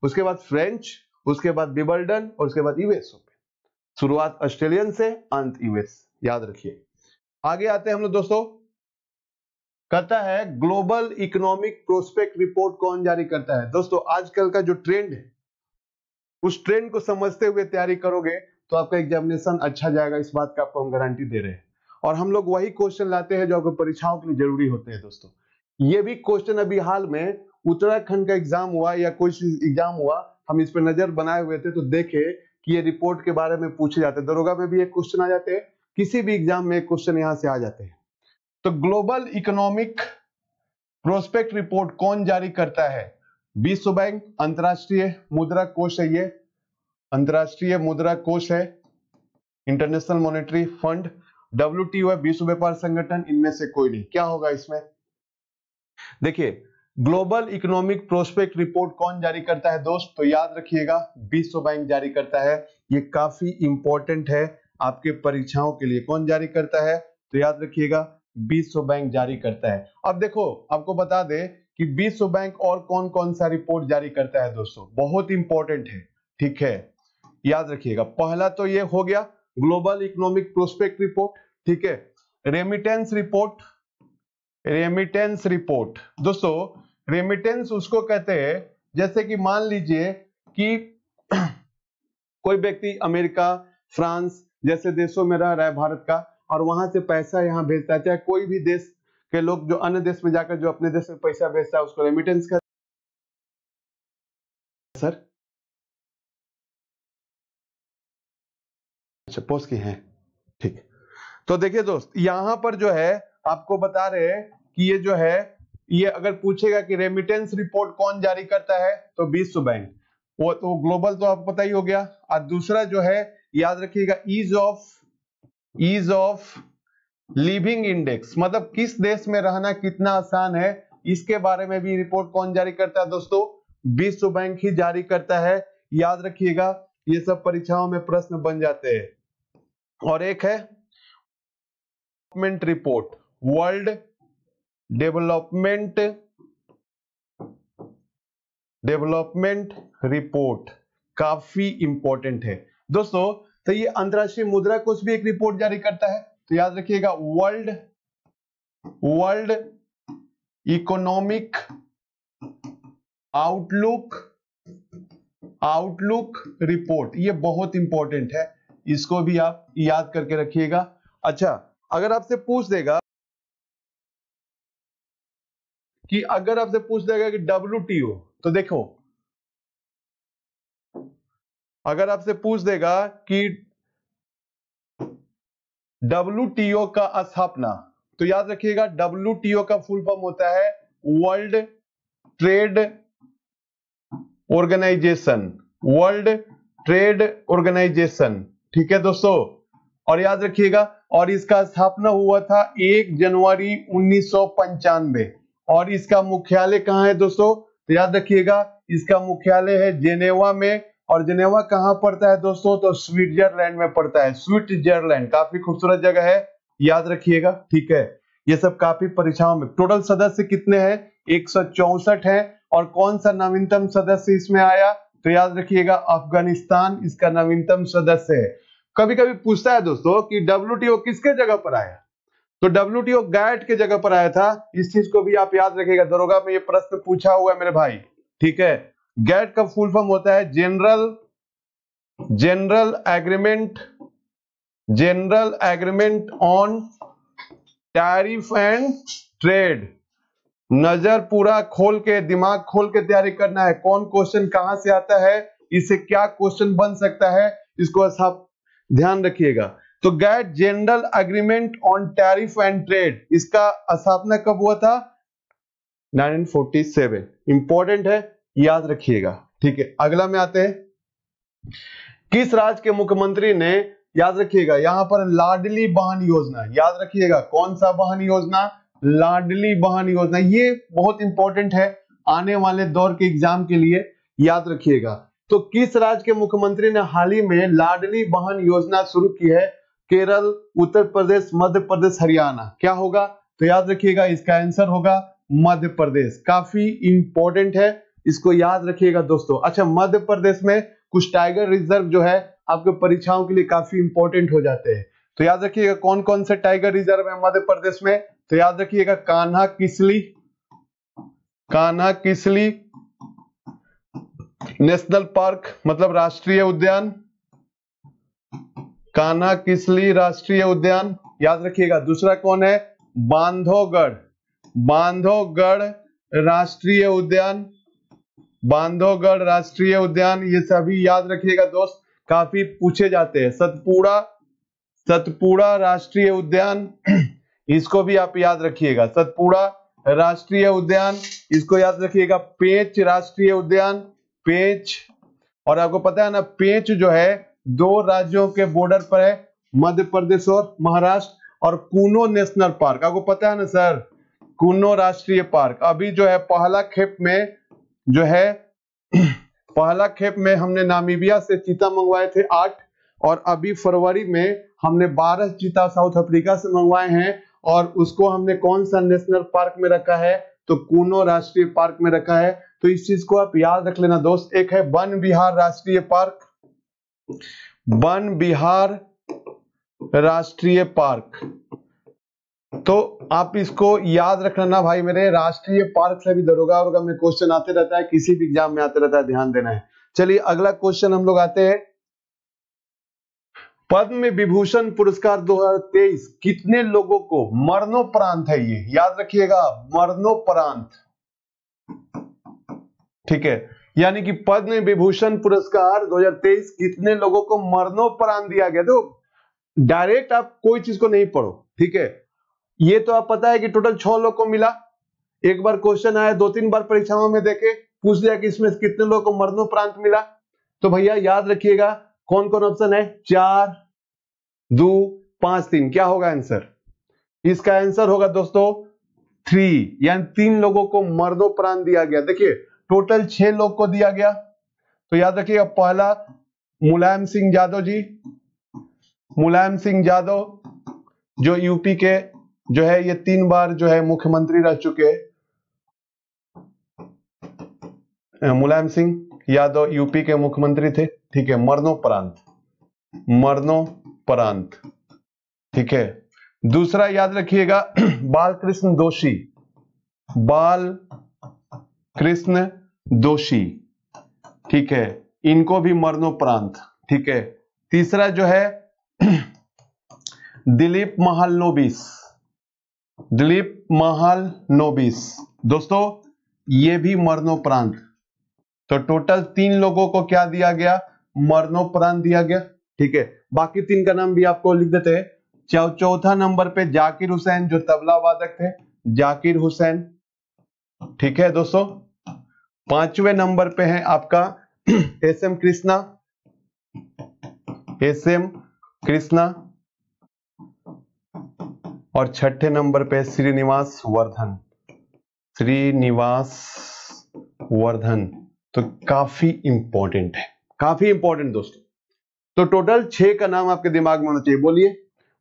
उसके बाद फ्रेंच उसके बाद बिबल्डन और उसके बाद यूएस ओपन शुरुआत ऑस्ट्रेलियन से अंत यूएस याद रखिए आगे आते हैं हम लोग दोस्तों कहता है ग्लोबल इकोनॉमिक प्रोस्पेक्ट रिपोर्ट कौन जारी करता है दोस्तों आजकल का जो ट्रेंड है उस ट्रेंड को समझते हुए तैयारी करोगे तो आपका एग्जामिनेशन अच्छा जाएगा इस बात का आपको हम गारंटी दे रहे हैं और हम लोग वही क्वेश्चन लाते हैं जो आपको परीक्षाओं के लिए जरूरी होते हैं दोस्तों ये भी क्वेश्चन अभी हाल में उत्तराखंड का एग्जाम हुआ या कोई एग्जाम हुआ हम इस पर नजर बनाए हुए थे तो देखे कि ये रिपोर्ट के बारे में पूछे जाते दरोगा में भी एक क्वेश्चन आ जाते हैं किसी भी एग्जाम में क्वेश्चन यहां से आ जाते हैं तो ग्लोबल इकोनॉमिक प्रोस्पेक्ट रिपोर्ट कौन जारी करता है विश्व बैंक अंतरराष्ट्रीय मुद्रा कोष है ये अंतरराष्ट्रीय मुद्रा कोष है इंटरनेशनल मॉनेटरी फंड डब्ल्यू विश्व व्यापार संगठन इनमें से कोई नहीं क्या होगा इसमें देखिए ग्लोबल इकोनॉमिक प्रोस्पेक्ट रिपोर्ट कौन जारी करता है दोस्त तो याद रखिएगा विश्व बैंक जारी करता है ये काफी इंपॉर्टेंट है आपके परीक्षाओं के लिए कौन जारी करता है तो याद रखिएगा विश्व बैंक जारी करता है अब देखो आपको बता दे कि विश्व बैंक और कौन कौन सा रिपोर्ट जारी करता है दोस्तों बहुत इंपॉर्टेंट है ठीक है याद रखिएगा पहला तो ये हो गया ग्लोबल इकोनॉमिक प्रोस्पेक्ट रिपोर्ट ठीक है रेमिटेंस रिपोर्ट रेमिटेंस रिपोर्ट दोस्तों रेमिटेंस उसको कहते हैं जैसे कि मान लीजिए कि कोई व्यक्ति अमेरिका फ्रांस जैसे देशों में रह रहा है भारत का और वहां से पैसा यहाँ भेजता है चाहे कोई भी देश के लोग जो अन्य देश में जाकर जो अपने देश में पैसा भेजता है उसको रेमिटेंस कहते सर अच्छा पोस्ट की है ठीक तो देखिए दोस्त यहां पर जो है आपको बता रहे हैं कि ये जो है ये अगर पूछेगा कि रेमिटेंस रिपोर्ट कौन जारी करता है तो विश्व बैंक वो तो ग्लोबल तो आपको पता ही हो गया और दूसरा जो है याद रखिएगा ease of ease of living index मतलब किस देश में रहना कितना आसान है इसके बारे में भी रिपोर्ट कौन जारी करता है दोस्तों विश्व बैंक ही जारी करता है याद रखिएगा ये सब परीक्षाओं में प्रश्न बन जाते हैं और एक है report world development development report काफी इंपॉर्टेंट है दोस्तों तो ये अंतरराष्ट्रीय मुद्रा कोष भी एक रिपोर्ट जारी करता है तो याद रखिएगा world world economic outlook outlook report ये बहुत इंपॉर्टेंट है इसको भी आप याद करके रखिएगा अच्छा अगर आपसे पूछ देगा कि अगर आपसे पूछ देगा कि डब्ल्यू तो देखो अगर आपसे पूछ देगा कि डब्ल्यू का स्थापना तो याद रखिएगा डब्ल्यू का फुल फॉर्म होता है world trade organisation world trade organisation ठीक है दोस्तों और याद रखिएगा और इसका स्थापना हुआ था 1 जनवरी उन्नीस और इसका मुख्यालय कहाँ है दोस्तों तो याद रखिएगा इसका मुख्यालय है जेनेवा में और जेनेवा कहाँ पड़ता है दोस्तों तो स्विट्जरलैंड में पड़ता है स्विट्जरलैंड काफी खूबसूरत जगह है याद रखिएगा ठीक है ये सब काफी परीक्षाओं में टोटल सदस्य कितने हैं एक हैं और कौन सा नवीनतम सदस्य इसमें आया तो याद रखिएगा अफगानिस्तान इसका नवीनतम सदस्य है कभी कभी पूछता है दोस्तों कि डब्ल्यू किसके जगह पर आया तो डब्ल्यू गैट के जगह पर आया था इस चीज को भी आप याद रखेगा दरोगा में ये प्रश्न पूछा हुआ है मेरे भाई ठीक है गैट का फुल फॉर्म होता है general general agreement general agreement on tariff and trade नजर पूरा खोल के दिमाग खोल के तैयारी करना है कौन क्वेश्चन कहां से आता है इससे क्या क्वेश्चन बन सकता है इसको आप ध्यान रखिएगा तो GATT general agreement on tariff and trade इसका स्थापना कब हुआ था 1947 इंपॉर्टेंट है याद रखिएगा ठीक है अगला में आते हैं किस राज्य के मुख्यमंत्री ने याद रखिएगा यहां पर लाडली बहन योजना याद रखिएगा कौन सा वाहन योजना लाडली बहन योजना ये बहुत इंपॉर्टेंट है आने वाले दौर के एग्जाम के लिए याद रखिएगा तो किस राज्य के मुख्यमंत्री ने हाल ही में लाडली बहन योजना शुरू की है केरल उत्तर प्रदेश मध्य प्रदेश हरियाणा क्या होगा तो याद रखिएगा इसका आंसर होगा मध्य प्रदेश काफी इंपॉर्टेंट है इसको याद रखिएगा दोस्तों अच्छा मध्य प्रदेश में कुछ टाइगर रिजर्व जो है आपके परीक्षाओं के लिए काफी इंपॉर्टेंट हो जाते हैं तो याद रखिएगा कौन कौन से टाइगर रिजर्व है मध्य प्रदेश में तो याद रखिएगा कान्हा किसली कान्हा किसली नेशनल पार्क मतलब राष्ट्रीय उद्यान काना किसली राष्ट्रीय उद्यान याद रखिएगा दूसरा कौन है बांधोगढ़ बांधोगढ़ राष्ट्रीय उद्यान बांधोगढ़ राष्ट्रीय उद्यान ये सभी याद रखिएगा दोस्त काफी पूछे जाते हैं सतपुड़ा सतपुड़ा राष्ट्रीय उद्यान इसको भी आप याद रखिएगा सतपुड़ा राष्ट्रीय उद्यान इसको याद रखिएगा पेच राष्ट्रीय उद्यान पेच और आपको पता है ना पेच जो है दो राज्यों के बॉर्डर पर है मध्य प्रदेश और महाराष्ट्र और कूनो नेशनल पार्क आपको पता है ना सर कूनो राष्ट्रीय पार्क अभी जो है पहला खेप में जो है पहला खेप में हमने नामीबिया से चीता मंगवाए थे आठ और अभी फरवरी में हमने बारह चीता साउथ अफ्रीका से मंगवाए हैं और उसको हमने कौन सा नेशनल पार्क में रखा है तो कूनो राष्ट्रीय पार्क में रखा है तो इस चीज को आप याद रख लेना दोस्त एक है वन बिहार राष्ट्रीय पार्क वन बिहार राष्ट्रीय पार्क तो आप इसको याद रखना ना भाई मेरे राष्ट्रीय पार्क से भी दरोगा और में क्वेश्चन आते रहता है किसी भी एग्जाम में आते रहता है ध्यान देना है चलिए अगला क्वेश्चन हम लोग आते हैं पद्म विभूषण पुरस्कार 2023 कितने लोगों को मरणोपरांत है ये याद रखिएगा मरणोपरांत ठीक है यानी कि पद्म विभूषण पुरस्कार 2023 कितने लोगों को मरणोपरांत दिया गया तो डायरेक्ट आप कोई चीज को नहीं पढ़ो ठीक है ये तो आप पता है कि टोटल छह लोग को मिला एक बार क्वेश्चन आया दो तीन बार परीक्षाओं में देखे पूछ लिया कि इसमें कितने लोगों को मरणोपरांत मिला तो भैया याद रखिएगा कौन कौन ऑप्शन है चार दो पांच तीन क्या होगा आंसर इसका आंसर होगा दोस्तों थ्री यानी तीन लोगों को मरणोपरांत दिया गया देखिए टोटल छह लोग को दिया गया तो याद रखिएगा पहला मुलायम सिंह यादव जी मुलायम सिंह यादव जो यूपी के जो है ये तीन बार जो है मुख्यमंत्री रह चुके मुलायम सिंह यादव यूपी के मुख्यमंत्री थे ठीक है मरणोपरांत मरणोपरांत ठीक है दूसरा याद रखिएगा बालकृष्ण दोषी बाल कृष्ण दोषी ठीक है इनको भी मरणोपरांत ठीक है तीसरा जो है दिलीप महल नोबिस दिलीप महल नोबिस दोस्तों ये भी मरणोपरांत तो टोटल तीन लोगों को क्या दिया गया मरणोपरांत दिया गया ठीक है बाकी तीन का नाम भी आपको लिख देते हैं चौथा नंबर पे जाकिर हुसैन जो तबला वादक थे जाकिर हुसैन ठीक है दोस्तों पांचवे नंबर पे है आपका S M Krishna S M Krishna और छठे नंबर पे श्रीनिवास वर्धन श्रीनिवास वर्धन तो काफी इंपॉर्टेंट है काफी इंपॉर्टेंट दोस्तों तो टोटल छह का नाम आपके दिमाग में होना चाहिए बोलिए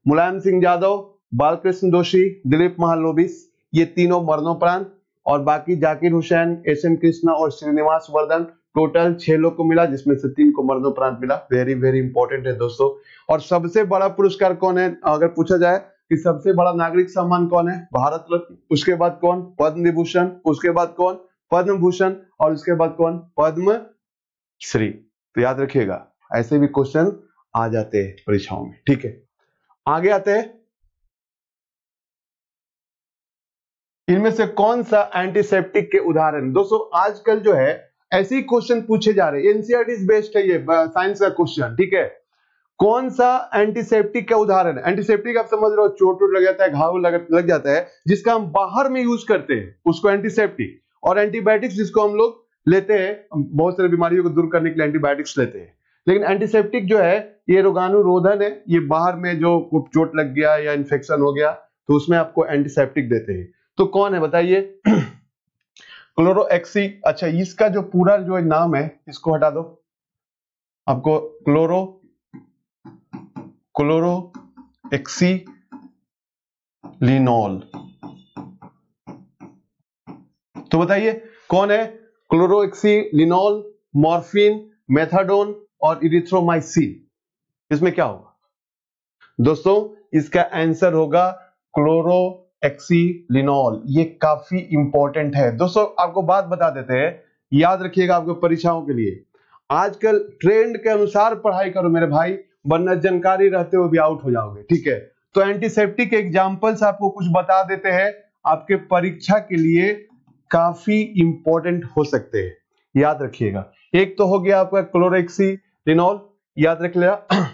मुलायम सिंह यादव बालकृष्ण दोषी दिलीप महालोबिस ये तीनों मरणोपरांत और बाकी जाकिर हुसैन एस एम कृष्णा और श्रीनिवास वर्धन टोटल छह लोग को मिला जिसमें से तीन को मरणोपरांत मिला वेरी वेरी इंपॉर्टेंट है दोस्तों और सबसे बड़ा पुरस्कार कौन है अगर पूछा जाए कि सबसे बड़ा नागरिक सम्मान कौन है भारत रत्न उसके बाद कौन पद्म विभूषण उसके बाद कौन पद्म भूषण और उसके बाद कौन पद्म श्री तो याद रखिएगा ऐसे भी क्वेश्चन आ जाते हैं परीक्षाओं में ठीक है आगे आते हैं इनमें से कौन सा एंटीसेप्टिक के उदाहरण दोस्तों आजकल जो है ऐसे क्वेश्चन पूछे जा रहे हैं एनसीआरटी बेस्ड e है ये साइंस का क्वेश्चन ठीक है कौन सा एंटीसेप्टिक का उदाहरण एंटीसेप्टिक आप समझ रहे हो चोट वोट लग जाता है घाव लग, लग जाता है जिसका हम बाहर में यूज करते हैं उसको एंटीसेप्टिक और एंटीबायोटिक्स जिसको हम लोग लेते हैं बहुत सारी बीमारियों को दूर करने के लिए एंटीबायोटिक्स लेते हैं लेकिन एंटीसेप्टिक जो है ये रोगाणु रोधन है ये बाहर में जो चोट लग गया या इन्फेक्शन हो गया तो उसमें आपको एंटीसेप्टिक देते हैं तो कौन है बताइए क्लोरोक्सी अच्छा इसका जो पूरा जो नाम है इसको हटा दो आपको क्लोरो क्लोरो एक्सी लिनोल तो बताइए कौन है क्लोरोक्सी लिनोल मॉर्फिन मेथाडोन और इरिथ्रोमाइसिन इसमें क्या होगा दोस्तों इसका आंसर होगा क्लोरो एक्सीलिनॉल ये काफी इंपॉर्टेंट है दोस्तों आपको बात बता देते हैं याद रखिएगा आपको परीक्षाओं के लिए आजकल ट्रेंड के अनुसार पढ़ाई करो मेरे भाई वरना जानकारी रहते हुए भी आउट हो जाओगे ठीक है तो एंटीसेप्टिक के एग्जाम्पल्स आपको कुछ बता देते हैं आपके परीक्षा के लिए काफी इंपॉर्टेंट हो सकते हैं याद रखिएगा एक तो हो गया आपका क्लोरेक्सी लिनॉल याद रख लेना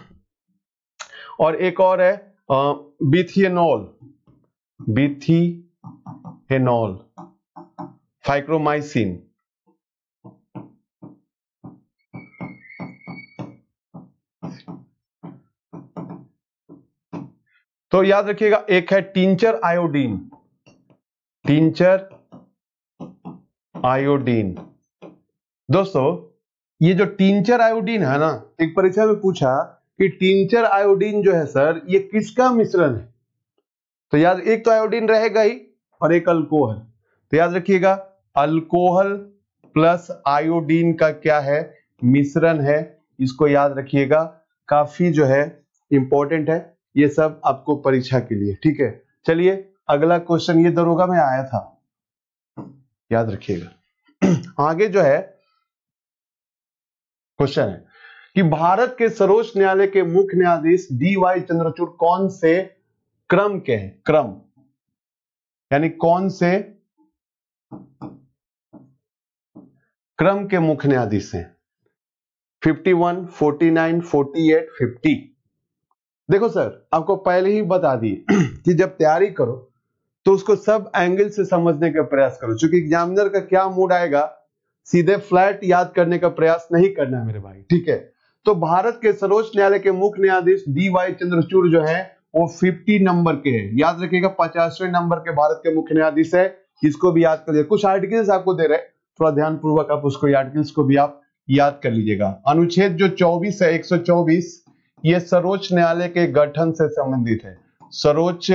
और एक और है बिथियनॉल बिथिहेनॉल फाइक्रोमाइसिन तो याद रखिएगा एक है टींचर आयोडीन टिंचर आयोडीन दोस्तों ये जो टींचर आयोडीन है ना एक परीक्षा में पूछा कि टींचर आयोडीन जो है सर ये किसका मिश्रण है तो याद एक तो आयोडीन रहेगा ही और एक अल्कोहल तो याद रखिएगा अल्कोहल प्लस आयोडीन का क्या है मिश्रण है इसको याद रखिएगा काफी जो है इंपॉर्टेंट है ये सब आपको परीक्षा के लिए ठीक है चलिए अगला क्वेश्चन ये दरोगा में आया था याद रखिएगा आगे जो है क्वेश्चन है कि भारत के सर्वोच्च न्यायालय के मुख्य न्यायाधीश डी वाई चंद्रचूड़ कौन से क्रम के हैं क्रम यानी कौन से क्रम के मुख्य न्यायाधीश हैं 51, 49, 48, 50 देखो सर आपको पहले ही बता दिए कि जब तैयारी करो तो उसको सब एंगल से समझने का प्रयास करो क्योंकि एग्जामिनर का क्या मूड आएगा सीधे फ्लैट याद करने का प्रयास नहीं करना है मेरे भाई ठीक है तो भारत के सर्वोच्च न्यायालय के मुख्य न्यायाधीश डी वाई चंद्रचूड़ जो है वो 50 नंबर के हैं याद रखिएगा पचासवें नंबर के भारत के मुख्य न्यायाधीश है इसको भी याद कर कुछ आर्टिकल्स आपको दे रहे हैं थोड़ा ध्यान पूर्वक आप उसको आर्टिकल्स को भी आप याद कर लीजिएगा अनुच्छेद जो 24 है 124 ये सर्वोच्च न्यायालय के गठन से संबंधित है सर्वोच्च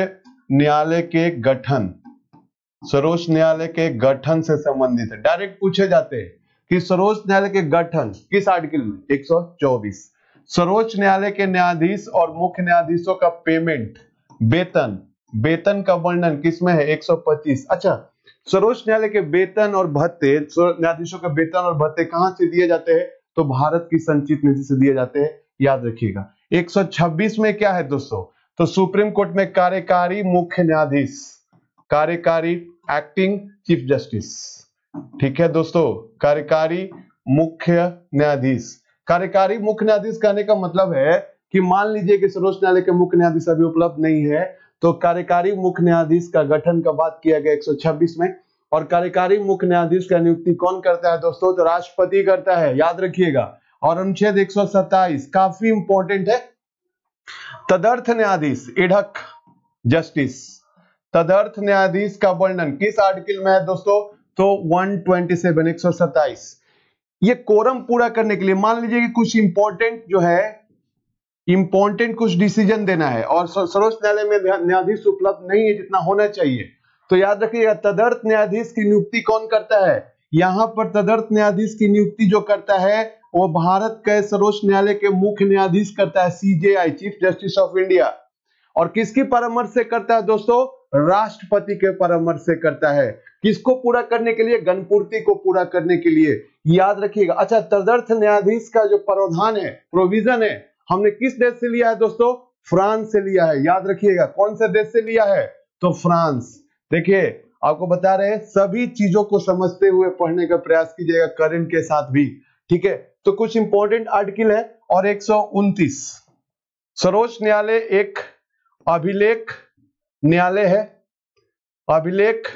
न्यायालय के गठन सर्वोच्च न्यायालय के गठन से संबंधित है डायरेक्ट पूछे जाते हैं कि सर्वोच्च न्यायालय के गठन किस आर्टिकल में 124 सर्वोच्च न्यायालय के न्यायाधीश और मुख्य न्यायाधीशों का पेमेंट वेतन वेतन का वर्णन किसमें है 125 अच्छा सर्वोच्च न्यायालय के वेतन और भत्ते न्यायाधीशों के वेतन और भत्ते कहां से दिए जाते हैं तो भारत की संचित निधि से दिए जाते हैं याद रखिएगा 126 में क्या है दोस्तों तो सुप्रीम कोर्ट में कार्यकारी मुख्य न्यायाधीश कार्यकारी एक्टिंग चीफ जस्टिस ठीक है दोस्तों कार्यकारी मुख्य न्यायाधीश कार्यकारी मुख्य न्यायाधीश कहने का मतलब है कि मान लीजिए कि सर्वोच्च न्यायालय के मुख्य न्यायाधीश अभी उपलब्ध नहीं है तो कार्यकारी मुख्य न्यायाधीश का गठन का बात किया गया एक में और कार्यकारी मुख्य न्यायाधीश का नियुक्ति कौन करता है दोस्तों तो राष्ट्रपति करता है याद रखिएगा और अनुच्छेद एक काफी इंपॉर्टेंट है तदर्थ न्यायाधीश इढ़क जस्टिस तदर्थ न्यायाधीश का वर्णन किस आर्टिकल में है दोस्तों तो 127 127 ये कोरम पूरा करने के लिए मान लीजिए कि कुछ इंपॉर्टेंट जो है इंपॉर्टेंट कुछ डिसीजन देना है और सर्वोच्च न्यायालय में न्यायाधीश उपलब्ध नहीं है जितना होना चाहिए तो याद रखिएगा तदर्थ न्यायाधीश की नियुक्ति कौन करता है यहां पर तदर्थ न्यायाधीश की नियुक्ति जो करता है वो भारत के सर्वोच्च न्यायालय के मुख्य न्यायाधीश करता है CJI chief justice of India और किसकी परामर्श से करता है दोस्तों राष्ट्रपति के परामर्श से करता है किसको पूरा करने के लिए गणपूर्ति को पूरा करने के लिए याद रखिएगा अच्छा तदर्थ न्यायाधीश का जो प्रावधान है प्रोविजन है हमने किस देश से लिया है दोस्तों फ्रांस से लिया है याद रखिएगा कौन से देश से लिया है तो फ्रांस देखिए आपको बता रहे हैं सभी चीजों को समझते हुए पढ़ने का प्रयास कीजिएगा करंट के साथ भी ठीक है तो कुछ इंपॉर्टेंट आर्टिकल है और एक सर्वोच्च न्यायालय एक अभिलेख न्यायालय है अभिलेख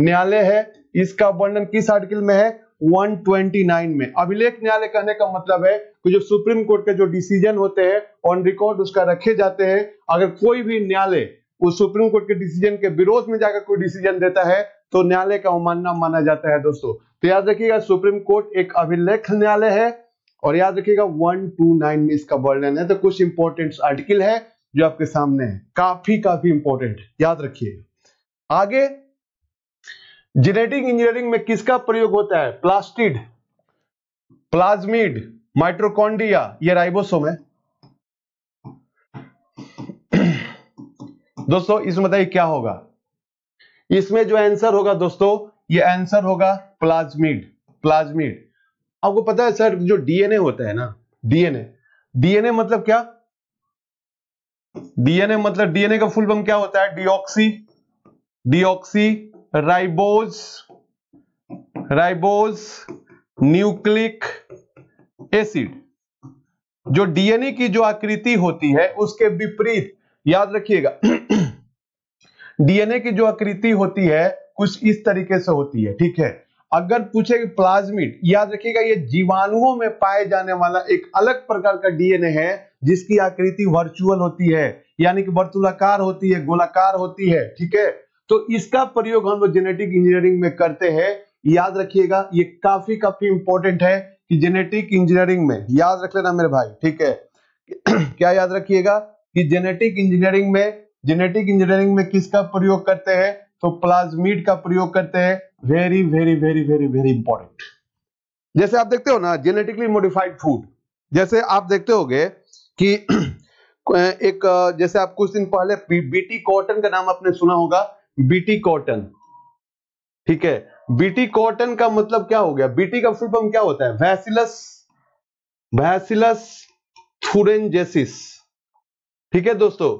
न्यायालय है इसका वर्णन किस आर्टिकल में है 129 में अभिलेख न्यायालय कहने का मतलब है कि जो सुप्रीम कोर्ट के जो डिसीजन होते हैं ऑन रिकॉर्ड उसका रखे जाते हैं अगर कोई भी न्यायालय उस सुप्रीम कोर्ट के डिसीजन के विरोध में जाकर कोई डिसीजन देता है तो न्यायालय का अवमानना माना जाता है दोस्तों तो याद रखिएगा सुप्रीम कोर्ट एक अभिलेख न्यायालय है और याद रखिएगा 129 में इसका वर्णन है तो कुछ इंपॉर्टेंट आर्टिकल है जो आपके सामने है काफी काफी इंपॉर्टेंट याद रखिएगा आगे जेनेटिक इंजीनियरिंग में किसका प्रयोग होता है प्लास्टिड प्लाज्मिड माइट्रोकॉन्डिया ये राइबोसोम है दोस्तों इसमें बताइए क्या होगा इसमें जो आंसर होगा दोस्तों ये आंसर होगा प्लाज्मिड प्लाज्मिड आपको पता है सर जो डीएनए होता है ना डीएनए डीएनए मतलब क्या डीएनए मतलब डीएनए का फुल फॉर्म क्या होता है deoxy deoxy ribose ribose nucleic acid जो डीएनए की जो आकृति होती है उसके विपरीत याद रखिएगा डीएनए की जो आकृति होती है कुछ इस तरीके से होती है ठीक है अगर पूछे प्लाज्मिट प्लाज्मिड याद रखिएगा ये जीवाणुओं में पाए जाने वाला एक अलग प्रकार का डीएनए है जिसकी आकृति वर्चुअल होती है यानी कि वर्तुलाकार होती है गोलाकार होती है ठीक है तो इसका प्रयोग हम लोग जेनेटिक इंजीनियरिंग में करते हैं याद रखिएगा ये काफी काफी इंपॉर्टेंट है कि जेनेटिक इंजीनियरिंग में याद रख लेना मेरे भाई ठीक है क्या याद रखिएगा कि जेनेटिक इंजीनियरिंग में जेनेटिक इंजीनियरिंग में किसका प्रयोग करते हैं तो प्लाज्मिड का प्रयोग करते हैं very very very very very important जैसे आप देखते हो ना जेनेटिकली मॉडिफाइड फूड जैसे आप देखते हो कि एक जैसे आप कुछ दिन पहले बीटी कॉटन का नाम आपने सुना होगा बीटी कॉटन ठीक है बीटी कॉटन का मतलब क्या हो गया बीटी का फुल फॉर्म क्या होता है वैसिलस वैसिलस थुरेंजेसिस ठीक है दोस्तों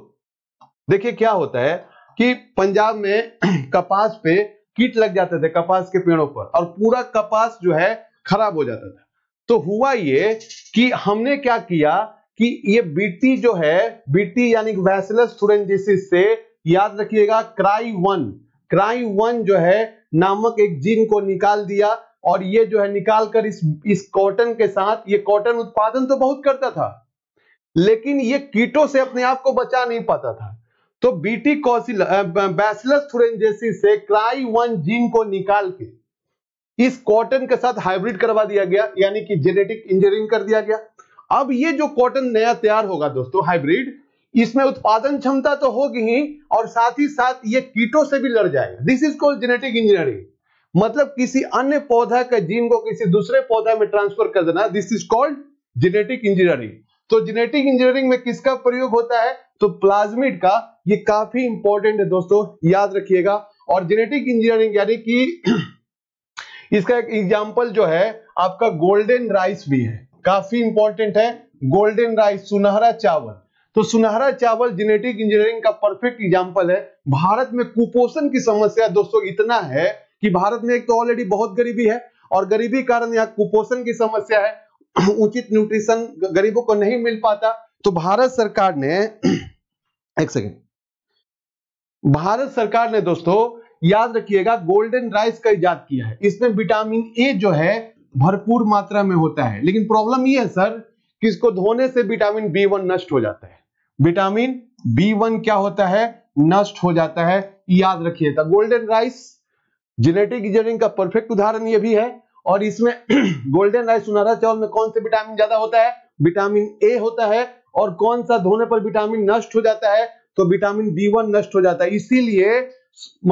देखिए क्या होता है कि पंजाब में कपास पे कीट लग जाते थे कपास के पेड़ों पर और पूरा कपास जो है खराब हो जाता था तो हुआ ये कि हमने क्या किया कि ये बीटी जो है बीटी यानी वैसिलस थुरेंजेसिस से याद रखिएगा क्राई वन क्राई वन जो है नामक एक जीन को निकाल दिया और ये जो है निकाल कर इस इस कॉटन के साथ ये कॉटन उत्पादन तो बहुत करता था लेकिन ये कीटों से अपने आप को बचा नहीं पाता था तो बीटी कौशिल बैसिलस थुरेंजेसिस से क्राई वन जीन को निकाल के इस कॉटन के साथ हाइब्रिड करवा दिया गया यानी कि जेनेटिक इंजीनियरिंग कर दिया गया अब ये जो कॉटन नया तैयार होगा दोस्तों हाइब्रिड इसमें उत्पादन क्षमता तो होगी ही और साथ ही साथ ये कीटों से भी लड़ जाएगा this is called genetic engineering मतलब किसी अन्य पौधा के जीन को किसी दूसरे पौधा में ट्रांसफर कर देना this is called genetic engineering तो जेनेटिक इंजीनियरिंग में किसका प्रयोग होता है तो प्लाज्मिड का ये काफी इंपॉर्टेंट है दोस्तों याद रखिएगा और जेनेटिक इंजीनियरिंग यानी कि इसका एक एग्जाम्पल जो है आपका गोल्डन राइस भी है काफी इंपॉर्टेंट है गोल्डन राइस सुनहरा चावल तो सुनहरा चावल जेनेटिक इंजीनियरिंग का परफेक्ट एग्जाम्पल है भारत में कुपोषण की समस्या दोस्तों इतना है कि भारत में एक तो ऑलरेडी बहुत गरीबी है और गरीबी कारण यहाँ कुपोषण की समस्या है उचित न्यूट्रिशन गरीबों को नहीं मिल पाता तो भारत सरकार ने एक सेकेंड भारत सरकार ने दोस्तों याद रखिएगा गोल्डन राइस का इजाद किया है इसमें विटामिन ए जो है भरपूर मात्रा में होता है लेकिन प्रॉब्लम यह है सर कि इसको धोने से विटामिन बी वन नष्ट हो जाता है विटामिन बी वन क्या होता है नष्ट हो जाता है याद था गोल्डन राइस जेनेटिक इंजीनियरिंग का परफेक्ट उदाहरण ये भी है और इसमें गोल्डन राइस सुनहरा चावल में कौन से विटामिन ज्यादा होता है विटामिन ए होता है और कौन सा धोने पर विटामिन नष्ट हो जाता है तो विटामिन बी वन नष्ट हो जाता है इसीलिए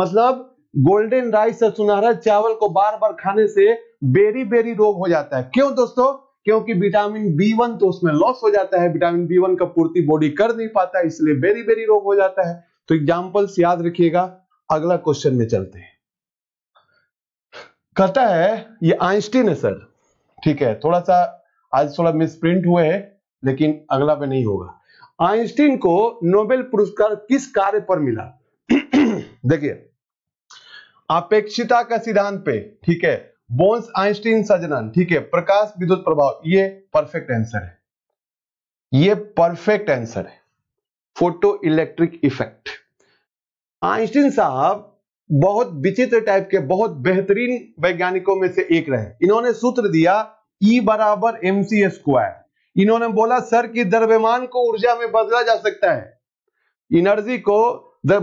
मतलब गोल्डन राइस और सुनहरा चावल को बार बार खाने से बेरी बेरी रोग हो जाता है क्यों दोस्तों क्योंकि विटामिन बी वन तो उसमें लॉस हो जाता है विटामिन बी वन का पूर्ति बॉडी कर नहीं पाता इसलिए बेरी बेरी रोग हो जाता है तो एग्जाम्पल्स याद रखिएगा अगला क्वेश्चन में चलते हैं कहता है ये आइंस्टीन है सर ठीक है थोड़ा सा आज थोड़ा मिसप्रिंट हुए है लेकिन अगला पे नहीं होगा आइंस्टीन को नोबेल पुरस्कार किस कार्य पर मिला देखिए अपेक्षिता का सिद्धांत पे ठीक है बोन्स आइंस्टीन सजनन ठीक है प्रकाश विद्युत प्रभाव ये परफेक्ट आंसर है ये परफेक्ट आंसर है फोटो इलेक्ट्रिक इफेक्ट आइंस्टीन साहब बहुत विचित्र टाइप के बहुत बेहतरीन वैज्ञानिकों में से एक रहे इन्होंने सूत्र दिया E बराबर एम सी स्क्वायर इन्होंने बोला सर कि द्रव्यमान को ऊर्जा में बदला जा सकता है एनर्जी को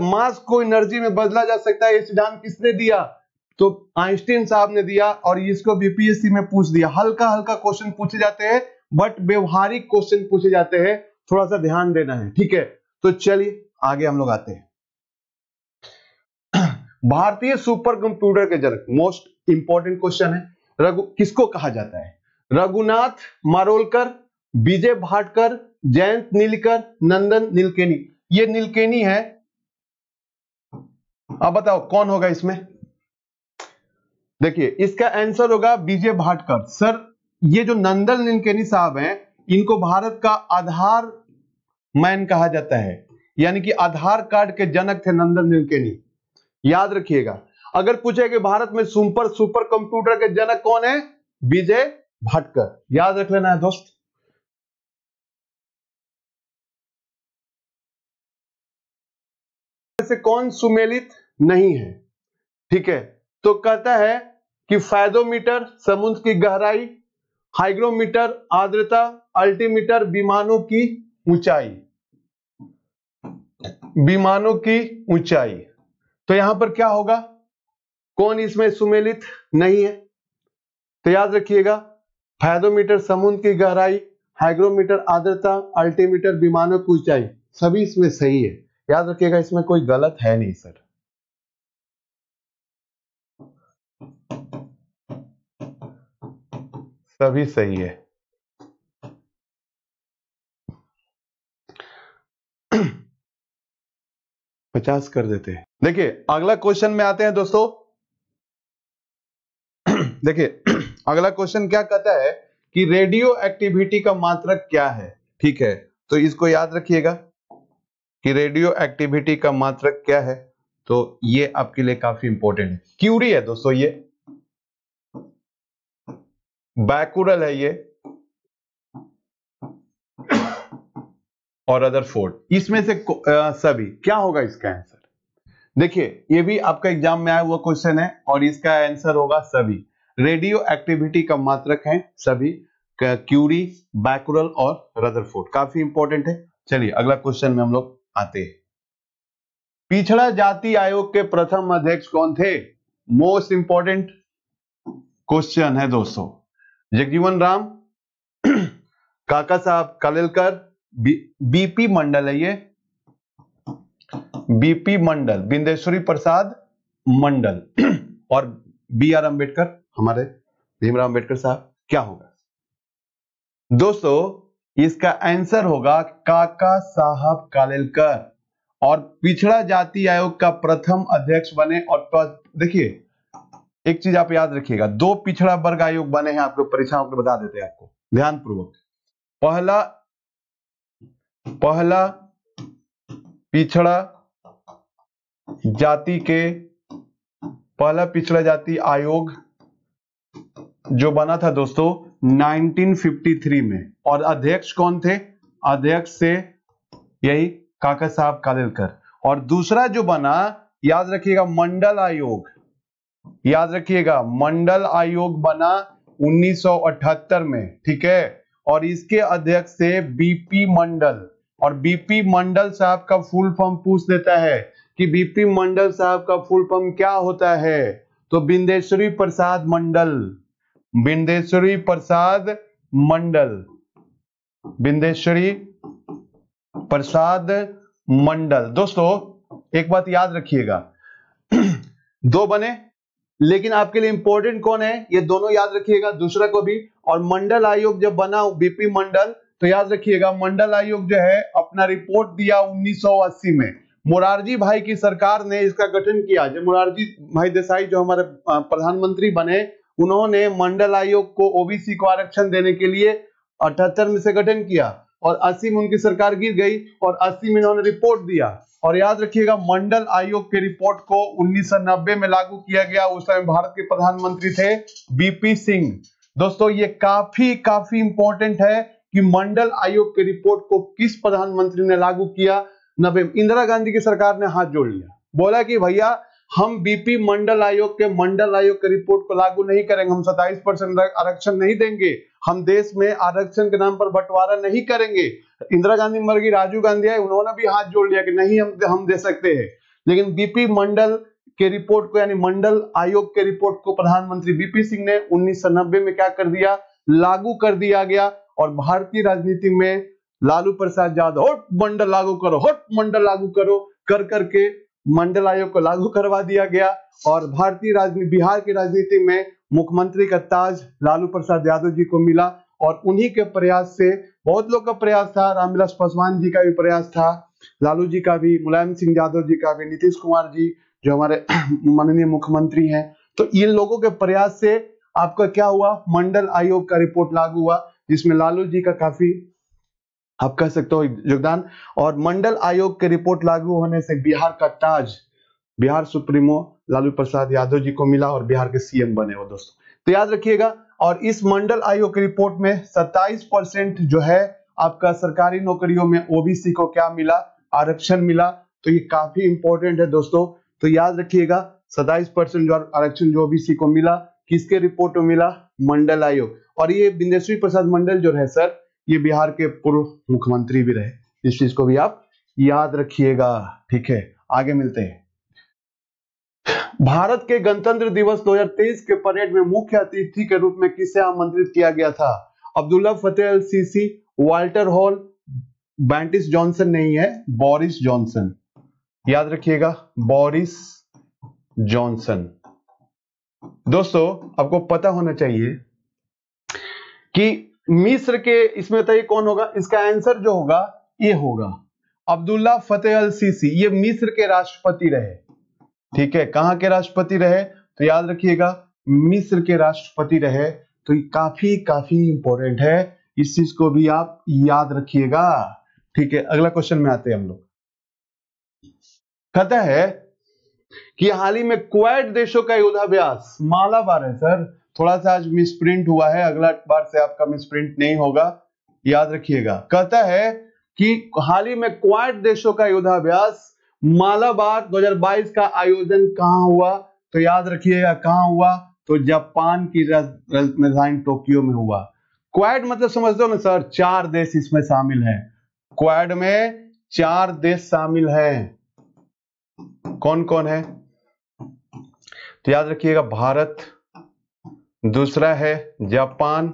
मास को एनर्जी में बदला जा सकता है यह सिद्धांत किसने दिया तो आइंस्टीन साहब ने दिया और इसको बीपीएससी में पूछ दिया हल्का हल्का क्वेश्चन पूछे जाते हैं बट व्यवहारिक क्वेश्चन पूछे जाते हैं थोड़ा सा ध्यान देना है ठीक है तो चलिए आगे हम लोग आते हैं भारतीय सुपर कंप्यूटर के जनक मोस्ट इंपॉर्टेंट क्वेश्चन है रघु किसको कहा जाता है रघुनाथ मारोलकर विजय भाटकर जयंत नीलकर नंदन नीलकेनी ये नीलकेनी है अब बताओ कौन होगा इसमें देखिए इसका आंसर होगा विजय भाटकर सर ये जो नंदन नीलकेनी साहब हैं इनको भारत का आधार मैन कहा जाता है यानी कि आधार कार्ड के जनक थे नंदन नीलकनी याद रखिएगा अगर पूछे कि भारत में सुपर सुपर कंप्यूटर के जनक कौन है विजय भाटकर याद रख लेना है दोस्त से कौन सुमेलित नहीं है ठीक है तो कहता है कि फैदोमीटर समुद्र की गहराई हाइग्रोमीटर आर्द्रता अल्टीमीटर विमानों की ऊंचाई विमानों की ऊंचाई तो यहां पर क्या होगा कौन इसमें सुमेलित नहीं है तो याद रखिएगा फैदोमीटर समुद्र की गहराई हाइग्रोमीटर आर्द्रता अल्टीमीटर विमानों की ऊंचाई सभी इसमें सही है याद रखिएगा इसमें कोई गलत है नहीं सर सभी सही है पचास कर देते हैं देखिए अगला क्वेश्चन में आते हैं दोस्तों देखिए अगला क्वेश्चन क्या कहता है कि रेडियो एक्टिविटी का मात्रक क्या है ठीक है तो इसको याद रखिएगा कि रेडियो एक्टिविटी का मात्रक क्या है तो ये आपके लिए काफी इंपॉर्टेंट है क्यूरी है दोस्तों ये बैकुरल है ये और अदर फोर्ड इसमें से आ, सभी क्या होगा इसका आंसर देखिए ये भी आपका एग्जाम में आया हुआ क्वेश्चन है और इसका आंसर होगा सभी रेडियो एक्टिविटी का मात्रक है सभी क्यूरी बैकुरल और रदरफोर्ड काफी इंपॉर्टेंट है चलिए अगला क्वेश्चन में हम लोग आते हैं पिछड़ा जाति आयोग के प्रथम अध्यक्ष कौन थे मोस्ट इंपॉर्टेंट क्वेश्चन है दोस्तों जगजीवन राम काका साहब कालेलकर बीपी मंडल है ये बीपी मंडल बिंदेश्वरी प्रसाद मंडल और बी आर अंबेडकर हमारे भीमराव अंबेडकर साहब क्या होगा दोस्तों इसका आंसर होगा काका साहब कालेलकर और पिछड़ा जाति आयोग का प्रथम अध्यक्ष बने और देखिए एक चीज आप याद रखिएगा दो पिछड़ा वर्ग आयोग बने हैं आपको परीक्षाओं के बता देते हैं आपको ध्यान पूर्वक पहला पहला पिछड़ा जाति के पहला पिछड़ा जाति आयोग जो बना था दोस्तों 1953 में और अध्यक्ष कौन थे अध्यक्ष से यही काका साहब कालेलकर और दूसरा जो बना याद रखिएगा मंडल आयोग याद रखिएगा मंडल आयोग बना 1978 में ठीक है और इसके अध्यक्ष थे बीपी मंडल और बीपी मंडल साहब का फुल फॉर्म पूछ देता है कि बीपी मंडल साहब का फुल फॉर्म क्या होता है तो बिंदेश्वरी प्रसाद मंडल बिंदेश्वरी प्रसाद मंडल बिंदेश्वरी प्रसाद मंडल दोस्तों एक बात याद रखिएगा दो बने लेकिन आपके लिए इंपॉर्टेंट कौन है ये दोनों याद रखिएगा दूसरा को भी और मंडल आयोग जब बना बीपी मंडल तो याद रखिएगा मंडल आयोग जो है अपना रिपोर्ट दिया 1980 में मुरारजी भाई की सरकार ने इसका गठन किया जब मुरारजी भाई देसाई जो हमारे प्रधानमंत्री बने उन्होंने मंडल आयोग को ओबीसी को आरक्षण देने के लिए अठहत्तर में से गठन किया और अस्सी में उनकी सरकार गिर गई और अस्सी में इन्होंने रिपोर्ट दिया और याद रखिएगा मंडल आयोग के रिपोर्ट को 1990 में लागू किया गया उस समय भारत के प्रधानमंत्री थे बीपी सिंह दोस्तों ये काफी काफी इंपॉर्टेंट है कि मंडल आयोग के रिपोर्ट को किस प्रधानमंत्री ने लागू किया नब्बे इंदिरा गांधी की सरकार ने हाथ जोड़ लिया बोला कि भैया हम बीपी मंडल आयोग के मंडल आयोग के रिपोर्ट को लागू नहीं करेंगे हम 27 परसेंट आरक्षण नहीं देंगे हम देश में आरक्षण के नाम पर बंटवारा नहीं करेंगे इंदिरा गांधी मर गई राजीव गांधी आए उन्होंने भी हाथ जोड़ लिया कि नहीं हम हम दे सकते हैं लेकिन बीपी मंडल के रिपोर्ट को यानी मंडल आयोग के रिपोर्ट को प्रधानमंत्री बीपी सिंह ने उन्नीस में क्या कर दिया लागू कर दिया गया और भारतीय राजनीति में लालू प्रसाद यादव होट मंडल लागू करो होट मंडल लागू करो कर करके मंडल आयोग को लागू करवा दिया गया और भारतीय राजनीति बिहार की राजनीति में मुख्यमंत्री का ताज लालू प्रसाद यादव जी को मिला और उन्हीं के प्रयास से बहुत लोग का प्रयास था रामविलास पासवान जी का भी प्रयास था लालू जी का भी मुलायम सिंह यादव जी का भी नीतीश कुमार जी जो हमारे माननीय मुख्यमंत्री हैं तो इन लोगों के प्रयास से आपका क्या हुआ मंडल आयोग का रिपोर्ट लागू हुआ जिसमें लालू जी का काफी आप कह सकते हो योगदान और मंडल आयोग के रिपोर्ट लागू होने से बिहार का ताज बिहार सुप्रीमो लालू प्रसाद यादव जी को मिला और बिहार के सीएम बने वो दोस्तों तो याद रखिएगा और इस मंडल आयोग की रिपोर्ट में 27 परसेंट जो है आपका सरकारी नौकरियों में ओबीसी को क्या मिला आरक्षण मिला तो ये काफी इंपॉर्टेंट है दोस्तों तो याद रखिएगा 27 परसेंट जो आरक्षण जो ओबीसी को मिला किसके रिपोर्ट में मिला मंडल आयोग और ये बिंदेश्वरी प्रसाद मंडल जो है सर ये बिहार के पूर्व मुख्यमंत्री भी रहे इस चीज को भी आप याद रखिएगा ठीक है आगे मिलते हैं भारत के गणतंत्र दिवस 2023 के परेड में मुख्य अतिथि के रूप में किसे आमंत्रित किया गया था Abdullah Fattah al Sisi Walter Hall बैंटिस जॉनसन नहीं है बोरिस जॉनसन याद रखिएगा बोरिस जॉनसन दोस्तों आपको पता होना चाहिए कि मिस्र के इसमें बताइए कौन होगा इसका आंसर जो होगा ये होगा अब्दुल्ला फतेह अल सीसी ये मिस्र के राष्ट्रपति रहे ठीक है कहां के राष्ट्रपति रहे तो याद रखिएगा मिस्र के राष्ट्रपति रहे तो ये काफी काफी इंपॉर्टेंट है इस चीज को भी आप याद रखिएगा ठीक है अगला क्वेश्चन में आते हैं हम लोग कहता है कि हाल ही में क्वाड देशों का युद्धाभ्यास माला बार है सर थोड़ा सा आज मिस प्रिंट हुआ है अगला बार से आपका मिस प्रिंट नहीं होगा याद रखिएगा कहता है कि हाल ही में क्वाइट देशों का युद्धाभ्यास मालाबार 2022 का आयोजन कहाँ हुआ तो याद रखिएगा कहाँ हुआ तो जापान की राजधानी टोक्यो में हुआ क्वाड मतलब समझ दो ना सर चार देश इसमें शामिल हैं क्वाड में चार देश शामिल हैं कौन कौन है तो याद रखिएगा भारत दूसरा है जापान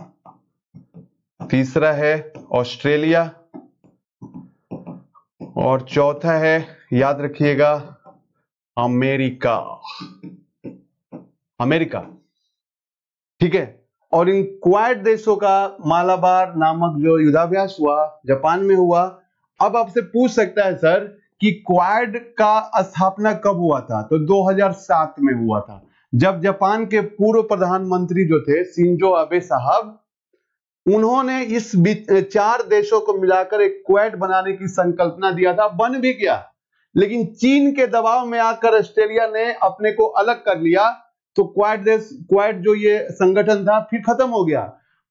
तीसरा है ऑस्ट्रेलिया और चौथा है याद रखिएगा अमेरिका अमेरिका ठीक है और इन क्वाइट देशों का मालाबार नामक जो युद्धाभ्यास हुआ जापान में हुआ अब आपसे पूछ सकता है सर कि क्वाड का स्थापना कब हुआ था तो 2007 में हुआ था जब जापान के पूर्व प्रधानमंत्री जो थे सिंजो अबे साहब उन्होंने इस चार देशों को मिलाकर एक क्वेट बनाने की संकल्पना दिया था बन भी गया लेकिन चीन के दबाव में आकर ऑस्ट्रेलिया ने अपने को अलग कर लिया तो क्वाइट देश क्वाइट जो ये संगठन था फिर खत्म हो गया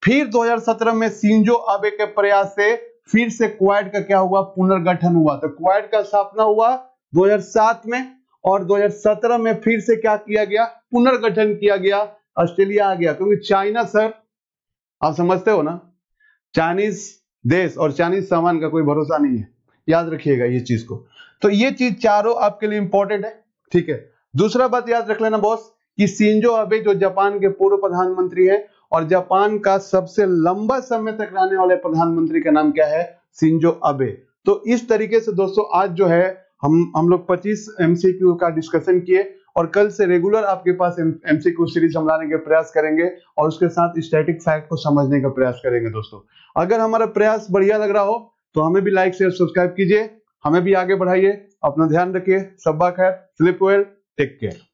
फिर 2017 में सिंजो आबे के प्रयास से फिर से क्वाइट का क्या हुआ पुनर्गठन हुआ तो क्वाइट का स्थापना हुआ 2007 में और 2017 में फिर से क्या किया गया पुनर्गठन किया गया ऑस्ट्रेलिया आ गया क्योंकि चाइना सर आप समझते हो ना चाइनीज देश और चाइनीज सामान का कोई भरोसा नहीं है याद रखिएगा ये चीज को तो ये चीज चारों आपके लिए इंपॉर्टेंट है ठीक है दूसरा बात याद रख लेना बॉस कि सिंजो अबे जो जापान के पूर्व प्रधानमंत्री है और जापान का सबसे लंबा समय तक रहने वाले प्रधानमंत्री का नाम क्या है सिंजो अबे तो इस तरीके से दोस्तों आज जो है हम हम लोग 25 एमसीक्यू का डिस्कशन किए और कल से रेगुलर आपके पास एमसीक्यू सीरीज हम लाने के प्रयास करेंगे और उसके साथ स्टैटिक फैक्ट को समझने का प्रयास करेंगे दोस्तों अगर हमारा प्रयास बढ़िया लग रहा हो तो हमें भी लाइक शेयर सब्सक्राइब कीजिए हमें भी आगे बढ़ाइए अपना ध्यान रखिए सबा खैर स्लिप वेल टेक केयर